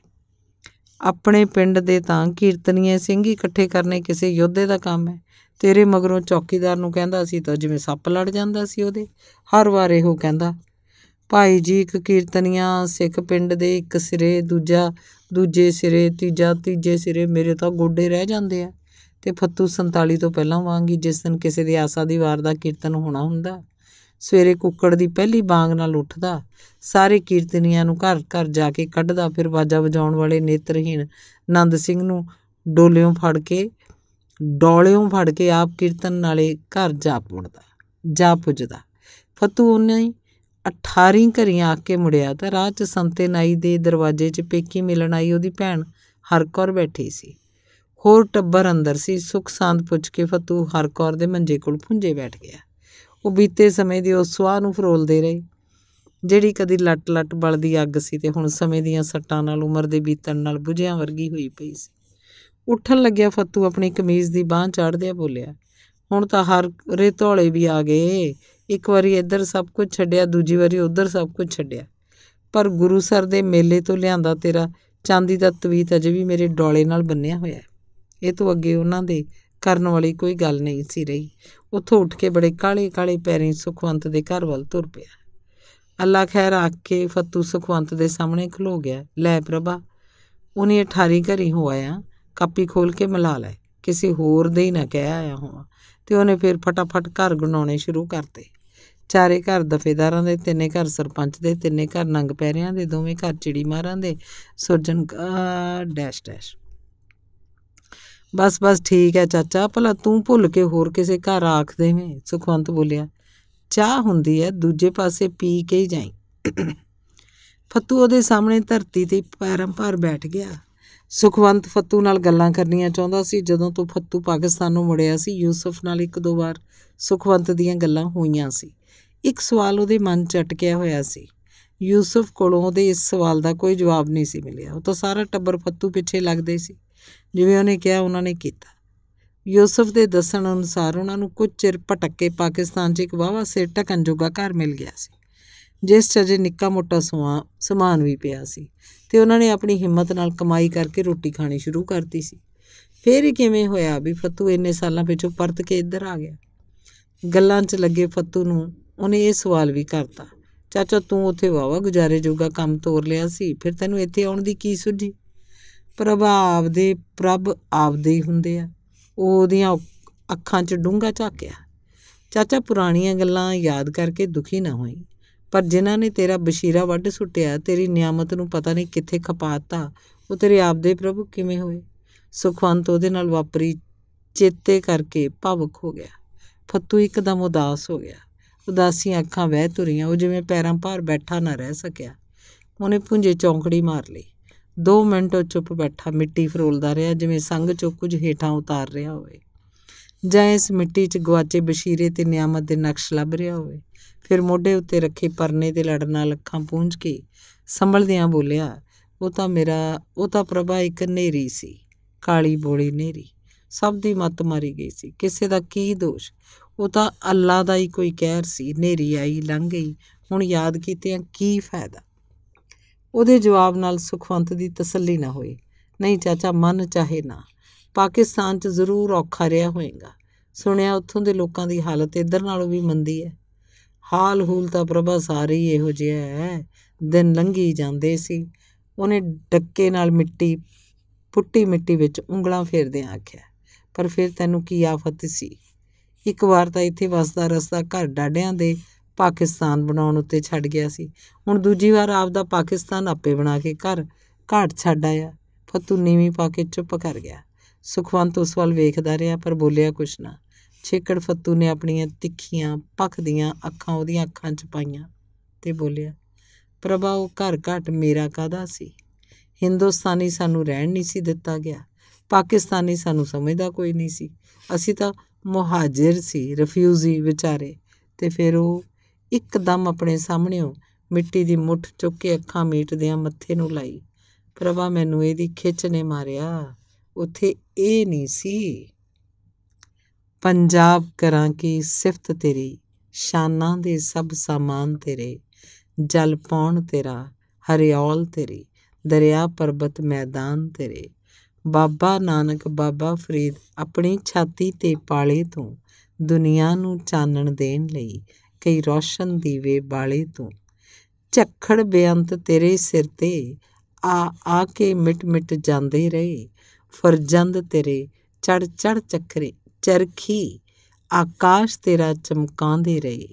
ਆਪਣੇ ਪਿੰਡ ਦੇ ਤਾਂ ਕੀਰਤਨੀਏ ਸਿੰਘ ਹੀ ਇਕੱਠੇ ਕਰਨੇ ਕਿਸੇ ਯੋਧੇ ਦਾ ਕੰਮ ਹੈ ਤੇਰੇ ਮਗਰੋਂ ਚੌਕੀਦਾਰ ਨੂੰ ਕਹਿੰਦਾ ਸੀ ਤਾਂ ਜਿਵੇਂ ਸੱਪ ਲੜ ਜਾਂਦਾ ਸੀ ਉਹਦੇ ਹਰ ਵਾਰ ਇਹੋ ਕਹਿੰਦਾ ਭਾਈ ਜੀ ਇੱਕ ਕੀਰਤਨੀਆਂ ਸਿੱਖ ਪਿੰਡ ਦੇ ਇੱਕ ਸਿਰੇ ਦੂਜਾ ਦੂਜੇ ਸਿਰੇ ਤੀਜਾ ਤੀਜੇ ਸਿਰੇ ਮੇਰੇ ਤਾਂ ਗੋਡੇ ਰਹਿ ਜਾਂਦੇ ਆ ਤੇ ਫੱਤੂ 47 ਤੋਂ ਪਹਿਲਾਂ ਵਾਂਗੀ ਜਿਸ ਦਿਨ ਕਿਸੇ ਦੀ ਆਸਾ ਦੀ ਵਾਰ ਦਾ ਕੀਰਤਨ ਹੋਣਾ ਹੁੰਦਾ ਸਵੇਰੇ ਕੁੱਕੜ ਦੀ ਪਹਿਲੀ ਬਾਗ ਨਾਲ ਉੱਠਦਾ ਸਾਰੇ ਕੀਰਤਨੀਆਂ ਨੂੰ ਘਰ ਘਰ ਜਾ ਕੇ ਕੱਢਦਾ ਫਿਰ ਵਾਜਾ ਵਜਾਉਣ ਵਾਲੇ ਨੇਤਰਹੀਣ ਆਨੰਦ ਸਿੰਘ ਨੂੰ ਡੋਲਿਓਂ ਫੜ ਕੇ ਡੋਲਿਓਂ ਫੜ ਕੇ ਆਪ ਕੀਰਤਨ ਨਾਲੇ ਘਰ ਜਾ ਪੁੱਜਦਾ ਜਾ ਪੁੱਜਦਾ ਫਤੂ ਉਹਨੇ 18 ਘਰੀਆਂ ਆ ਕੇ ਮੁੜਿਆ ਤਾਂ ਰਾਹ 'ਚ ਸੰਤੇ ਨਾਈ ਦੇ ਦਰਵਾਜ਼ੇ 'ਚ ਪੇਕੀ ਮਿਲਣ ਆਈ ਉਹਦੀ ਭੈਣ ਹਰਕੌਰ ਬੈਠੀ ਸੀ ਹੋਰ ਟੱਬਰ ਅੰਦਰ ਸੀ ਸੁਖ ਸੰਤ ਪੁੱਛ ਕੇ ਫਤੂ ਹਰਕੌਰ ਦੇ ਮੰਜੇ ਕੋਲ ਪੁੰਜੇ ਬੈਠ ਗਿਆ ਉਹ ਬੀਤੇ ਸਮੇਂ ਦੀ ਉਸ ਸਵਾਹ ਨੂੰ ਫਰੋਲਦੇ ਰਹੇ ਜਿਹੜੀ ਕਦੀ ਲੱਟ-ਲੱਟ ਬਲਦੀ ਅੱਗ ਸੀ ਤੇ ਹੁਣ ਸਮੇਂ ਦੀਆਂ ਸੱਟਾਂ ਨਾਲ ਉਮਰ ਦੇ ਬੀਤਣ ਨਾਲ ਬੁਝਿਆਂ ਵਰਗੀ ਹੋਈ ਪਈ ਸੀ ਉੱਠਣ ਲੱਗਿਆ ਫਤੂ ਆਪਣੀ ਕਮੀਜ਼ ਦੀ ਬਾਹ ਚਾੜਦਿਆਂ ਬੋਲਿਆ ਹੁਣ ਤਾਂ ਹਰ ਰੇ ਧੋਲੇ ਵੀ ਆ ਗਏ ਇੱਕ ਵਾਰੀ ਇੱਧਰ ਸਭ ਕੁਝ ਛੱਡਿਆ ਦੂਜੀ ਵਾਰੀ ਉੱਧਰ ਸਭ ਕੁਝ ਛੱਡਿਆ ਪਰ ਗੁਰੂ ਸਰ ਦੇ ਮੇਲੇ ਤੋਂ ਲਿਆਂਦਾ ਤੇਰਾ ਚਾਂਦੀ ਦਾ ਤਵੀਤ ਅਜੇ ਵੀ ਮੇਰੇ ਡੋਲੇ ਨਾਲ ਬੰਨਿਆ ਹੋਇਆ ਹੈ ਇਹ ਤੋਂ ਅੱਗੇ ਉਹਨਾਂ ਦੇ ਕਰਨ ਵਾਲੀ ਕੋਈ ਗੱਲ ਨਹੀਂ ਸੀ ਰਹੀ ਉੱਥੋਂ ਉੱਠ ਕੇ ਬੜੇ ਕਾਲੇ ਕਾਲੇ ਪੈਰੀਂ ਸੁਖਵੰਤ ਦੇ ਘਰ ਵੱਲ ਤੁਰ ਪਿਆ ਅੱਲਾ ਖੈਰ ਆਖ ਕੇ ਫਤੂ ਸੁਖਵੰਤ ਦੇ ਸਾਹਮਣੇ ਖਲੋ ਗਿਆ ਲੈ ਪ੍ਰਭਾ ਉਹਨੇ ਠਾਰੀ ਘਰੀ ਹੋ ਆਇਆ ਕਾਪੀ ਖੋਲ ਕੇ ਮਿਲਾ ਲੈ ਕਿਸੇ ਹੋਰ ਦੇ ਹੀ ਨਾ ਕਹਿ ਆਇਆ ਹੋਵਾਂ ਤੇ ਉਹਨੇ ਫਿਰ ਫਟਾਫਟ ਘਰ ਗਣਾਉਣੇ ਸ਼ੁਰੂ ਕਰਤੇ ਚਾਰੇ ਘਰ ਦਫੇਦਾਰਾਂ ਦੇ ਤਿੰਨੇ ਘਰ ਸਰਪੰਚ ਦੇ ਤਿੰਨੇ ਘਰ ਨੰਗ ਪੈਰਿਆਂ ਦੇ ਦੋਵੇਂ ਘਰ ਚਿੜੀ ਮਾਰਾਂ ਦੇ ਸੁਰਜਨ ਡੈਸ਼ ਡੈਸ਼ ਬਸ ਬਸ ਠੀਕ ਹੈ ਚਾਚਾ ਭਲਾ ਤੂੰ ਭੁੱਲ ਕੇ ਹੋਰ ਕਿਸੇ ਘਰ ਆਖ ਦੇਵੇਂ ਸੁਖਵੰਤ ਬੋਲਿਆ ਚਾਹ ਹੁੰਦੀ ਹੈ ਦੂਜੇ ਪਾਸੇ ਪੀ ਕੇ ਹੀ ਜਾਈ ਫੱਤੂ ਉਹਦੇ ਸਾਹਮਣੇ ਧਰਤੀ ਤੇ ਪੈਰਾਂ ਭਾਰ ਬੈਠ ਗਿਆ ਸੁਖਵੰਤ ਫੱਤੂ ਨਾਲ ਗੱਲਾਂ ਕਰਨੀਆਂ ਚਾਹੁੰਦਾ ਸੀ ਜਦੋਂ ਤੋਂ ਫੱਤੂ ਪਾਕਿਸਤਾਨ ਨੂੰ ਮੁੜਿਆ ਸੀ ਯੂਸਫ ਨਾਲ ਇੱਕ ਦੋ ਵਾਰ ਸੁਖਵੰਤ ਦੀਆਂ ਗੱਲਾਂ ਹੋਈਆਂ ਸੀ ਇੱਕ ਸਵਾਲ ਉਹਦੇ ਮਨ 'ਚ ਅਟਕਿਆ ਹੋਇਆ ਸੀ ਯੂਸਫ ਕੋਲੋਂ ਉਹਦੇ ਇਸ ਸਵਾਲ ਦਾ ਕੋਈ ਜਵਾਬ ਨਹੀਂ ਸੀ ਮਿਲਿਆ ਉਹ ਤਾਂ ਸਾਰਾ ਟੱਬਰ ਫੱਤੂ ਪਿੱਛੇ ਲੱਗਦੇ ਸੀ ਜਿਵੇਂ ਉਹਨੇ ਕਿਹਾ ਉਹਨਾਂ ਨੇ ਕੀਤਾ ਯੂਸਫ ਦੇ ਦੱਸਣ ਅਨੁਸਾਰ ਉਹਨਾਂ ਨੂੰ ਕੁਝ ਚਿਰ ਭਟਕ ਕੇ ਪਾਕਿਸਤਾਨ 'ਚ ਇੱਕ ਵਾਵਾ ਸਿਰ ਟਕਣ ਜੋਗਾ ਘਰ ਮਿਲ ਗਿਆ ਸੀ ਜਿਸ 'ਚ ਅਜੇ ਨਿੱਕਾ ਮੋਟਾ ਸਮਾਨ ਵੀ ਪਿਆ ਸੀ ਤੇ ਉਹਨਾਂ ਨੇ ਆਪਣੀ ਹਿੰਮਤ ਨਾਲ ਕਮਾਈ ਕਰਕੇ ਰੋਟੀ ਖਾਣੀ ਸ਼ੁਰੂ ਕਰਤੀ ਸੀ ਫਿਰ ਕਿਵੇਂ ਹੋਇਆ ਵੀ ਫੱਤੂ ਇੰਨੇ ਸਾਲਾਂ ਪਿਛੋਂ ਪਰਤ ਕੇ ਇੱਧਰ ਆ ਗਿਆ ਗੱਲਾਂ 'ਚ ਲੱਗੇ ਫੱਤੂ ਨੂੰ ਉਹਨੇ ਇਹ ਸਵਾਲ ਵੀ ਕਰਤਾ ਚਾਚਾ ਤੂੰ ਉੱਥੇ ਵਾਵਾ ਗੁਜ਼ਾਰੇ ਜੋਗਾ ਕੰਮ ਤੋਰ ਲਿਆ ਸੀ ਫਿਰ ਤੈਨੂੰ ਇੱਥੇ ਆਉਣ ਦੀ ਕੀ ਸੁਝੀ ਪ੍ਰਭਾਵ ਦੇ ਪ੍ਰਭ ਆਪਦੇ ਹੀ ਹੁੰਦੇ ਆ ਉਹਦੀਆਂ ਅੱਖਾਂ 'ਚ ਡੂੰਗਾ ਝਾਕਿਆ ਚਾਚਾ ਪੁਰਾਣੀਆਂ ਗੱਲਾਂ ਯਾਦ ਕਰਕੇ ਦੁਖੀ ਨਾ ਹੋਈ ਪਰ ਜਿਨ੍ਹਾਂ ਨੇ ਤੇਰਾ ਬਸ਼ੀਰਾ ਵੱਢ ਸੁੱਟਿਆ ਤੇਰੀ ਨਿਆਮਤ ਨੂੰ ਪਤਾ ਨਹੀਂ ਕਿੱਥੇ ਖਪਾਤਾ ਉਹ ਤੇਰੇ ਆਪਦੇ ਪ੍ਰਭੂ ਕਿਵੇਂ ਹੋਏ ਸੁਖਵੰਤ ਉਹਦੇ ਨਾਲ ਵਾਪਰੀ ਚੇਤੇ ਕਰਕੇ ਭਵਕ ਹੋ ਗਿਆ ਫੱਤੂ ਇੱਕਦਮ ਉਦਾਸ ਹੋ ਗਿਆ ਉਦਾਸੀਆਂ ਅੱਖਾਂ ਵਹਿ ਤੁਰੀਆਂ ਉਹ ਜਿਵੇਂ ਪੈਰਾਂ ਭਾਰ ਬੈਠਾ ਨਾ ਰਹਿ ਸਕਿਆ ਉਹਨੇ ਪੁੰਜੇ ਚੌਂਕੜੀ ਮਾਰ ਲਈ 2 ਮਿੰਟ ਉਹ ਚੁੱਪ ਬੈਠਾ ਮਿੱਟੀ ਫਰੋਲਦਾ ਰਿਹਾ ਜਿਵੇਂ ਸੰਗ ਚੋਂ ਕੁਝ ਹੀਟਾਂ ਉਤਾਰ ਰਿਹਾ ਹੋਵੇ ਜਾਂ ਇਸ ਮਿੱਟੀ 'ਚ ਗਵਾਚੇ ਬਸ਼ੀਰੇ ਤੇ ਨਿਆਮਤ ਦੇ ਨਕਸ਼ ਲੱਭ ਰਿਹਾ ਹੋਵੇ ਫਿਰ ਮੋਢੇ ਉੱਤੇ ਰੱਖੇ ਪਰਨੇ ਤੇ ਲੜ ਨਾਲ ਅੱਖਾਂ ਪੁੰਝ ਕੇ ਸੰਭਲਦਿਆਂ ਬੋਲਿਆ ਉਹ ਤਾਂ ਮੇਰਾ ਉਹ ਤਾਂ ਪ੍ਰਭਾ ਇੱਕ ਨੇਰੀ ਸੀ ਕਾਲੀ ਬੋਲੀ ਨੇਰੀ ਸਭ ਦੀ ਮਤ ਮਾਰੀ ਗਈ ਸੀ ਕਿਸੇ ਦਾ ਕੀ ਦੋਸ਼ ਉਹ ਤਾਂ ਅੱਲਾ ਦਾ ਹੀ ਕੋਈ ਕਹਿਰ ਸੀ ਨੇਰੀ ਆਈ ਲੰਘ ਗਈ ਹੁਣ ਯਾਦ ਕੀਤੇ ਆ ਕੀ ਫਾਇਦਾ ਉਹਦੇ ਜਵਾਬ ਨਾਲ ਸੁਖਵੰਤ ਦੀ ਤਸੱਲੀ ਨਾ ਹੋਈ ਨਹੀਂ ਚਾਚਾ ਮਨ ਚਾਹੇ ਨਾ ਪਾਕਿਸਤਾਨ 'ਚ ਜ਼ਰੂਰ ਔਖਾ ਰਿਹਾ ਹੋਵੇਗਾ ਸੁਣਿਆ ਉੱਥੋਂ ਦੇ ਲੋਕਾਂ ਦੀ ਹਾਲਤ ਇਧਰ ਨਾਲੋਂ ਵੀ ਮੰਦੀ ਹੈ ਹਾਲ ਹੂਲ ਤਾਂ ਪ੍ਰਭਾ ਸਾਰੀ ਇਹੋ ਜਿਹਾ ਹੈ ਦਿਨ ਲੰਘੀ ਜਾਂਦੇ ਸੀ ਉਹਨੇ ਡੱਕੇ ਨਾਲ ਮਿੱਟੀ ਪੁੱਟੀ ਮਿੱਟੀ ਵਿੱਚ ਉਂਗਲਾਂ ਫੇਰਦਿਆਂ ਆਖਿਆ ਪਰ ਫਿਰ ਤੈਨੂੰ ਕੀ ਆਫਤ ਸੀ ਇੱਕ ਵਾਰ ਤਾਂ ਇੱਥੇ ਵਸਦਾ ਰਸਦਾ ਘਰ ਡਾਡਿਆਂ ਦੇ ਪਾਕਿਸਤਾਨ ਬਣਾਉਣ ਉੱਤੇ ਛੱਡ ਗਿਆ ਸੀ ਹੁਣ ਦੂਜੀ ਵਾਰ ਆਪ ਦਾ ਪਾਕਿਸਤਾਨ ਆਪੇ ਬਣਾ ਕੇ ਘਰ ਘਾਟ ਛੱਡ ਆਇਆ ਫਤੂ ਨੀਵੀਂ ਪਾ ਕੇ ਚੁੱਪ ਕਰ ਗਿਆ ਸੁਖਵੰਤ ਉਸ ਵੱਲ ਵੇਖਦਾ ਰਿਹਾ ਪਰ ਬੋਲਿਆ ਕੁਛ ਨਾ ਛੇਕੜ ਫਤੂ ਨੇ ਆਪਣੀਆਂ ਤਿੱਖੀਆਂ ਪੱਖਦੀਆਂ ਅੱਖਾਂ ਉਹਦੀਆਂ ਅੱਖਾਂ 'ਚ ਪਾਈਆਂ ਤੇ ਬੋਲਿਆ ਪ੍ਰਭਾ ਉਹ ਘਰ ਘਾਟ ਮੇਰਾ ਕਾਦਾ ਸੀ ਹਿੰਦੁਸਤਾਨੀ ਸਾਨੂੰ ਰਹਿਣ ਨਹੀਂ ਸੀ ਦਿੱਤਾ ਗਿਆ ਪਾਕਿਸਤਾਨੀ ਸਾਨੂੰ ਸਮਝਦਾ ਕੋਈ ਨਹੀਂ ਸੀ ਅਸੀਂ ਤਾਂ ਮੁਹਾਜਰ ਸੀ ਰਿਫਿਊਜੀ ਵਿਚਾਰੇ ਤੇ ਫਿਰ ਉਹ ਇੱਕਦਮ ਆਪਣੇ ਸਾਹਮਣਿਓਂ ਮਿੱਟੀ ਦੀ ਮੁੱਠ ਚੁੱਕ ਕੇ ਅੱਖਾਂ ਮੀਟਦਿਆਂ ਮੱਥੇ ਨੂੰ ਲਾਈ ਪ੍ਰਭਾ ਮੈਨੂੰ ਇਹਦੀ ਖਿੱਚ ਨੇ ਮਾਰਿਆ ਉਥੇ ਇਹ ਨਹੀਂ ਸੀ ਪੰਜਾਬ ਕਰਾਂ ਕੀ ਸਿਫਤ ਤੇਰੀ ਸ਼ਾਨਾਂ ਦੇ ਸਭ ਸਮਾਨ ਤੇਰੇ ਜਲ ਪੌਣ ਤੇਰਾ ਹਰਿਆਲ ਤੇਰੀ ਦਰਿਆ ਪਰਬਤ ਮੈਦਾਨ ਤੇਰੇ ਬਾਬਾ ਨਾਨਕ ਬਾਬਾ ਫਰੀਦ ਆਪਣੀ ਛਾਤੀ ਤੇ ਪਾਲੇ ਤੋਂ ਦੁਨੀਆ ਨੂੰ ਚਾਨਣ ਦੇਣ ਲਈ ਕਈ ਰੋਸ਼ਨ ਦੀਵੇ ਬਾਲੇ ਤੋਂ ਝੱਖੜ ਬੇਅੰਤ ਤੇਰੇ ਸਿਰ ਤੇ ਆ ਆ ਕੇ ਮਿਟ ਮਿਟ ਜਾਂਦੇ ਰਹੇ ਫਰਜੰਦ ਤੇਰੇ ਚੜ ਚੜ ਚੱਕਰੇ ਚਰਖੀ ਆਕਾਸ਼ ਤੇਰਾ ਚਮਕਾਉਂਦੇ ਰਹੇ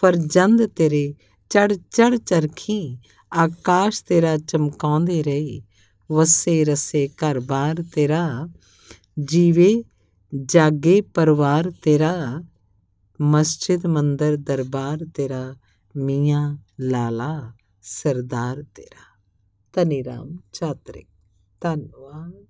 ਫਰਜੰਦ ਤੇਰੇ ਚੜ ਚੜ ਚਰਖੀ ਆਕਾਸ਼ ਤੇਰਾ ਚਮਕਾਉਂਦੇ ਰਹੇ वसे रसे घर बार तेरा जीवे जागे परिवार तेरा मस्जिद मंदिर दरबार तेरा मियाँ लाला सरदार तेरा धनी राम चात्रिक धनवाद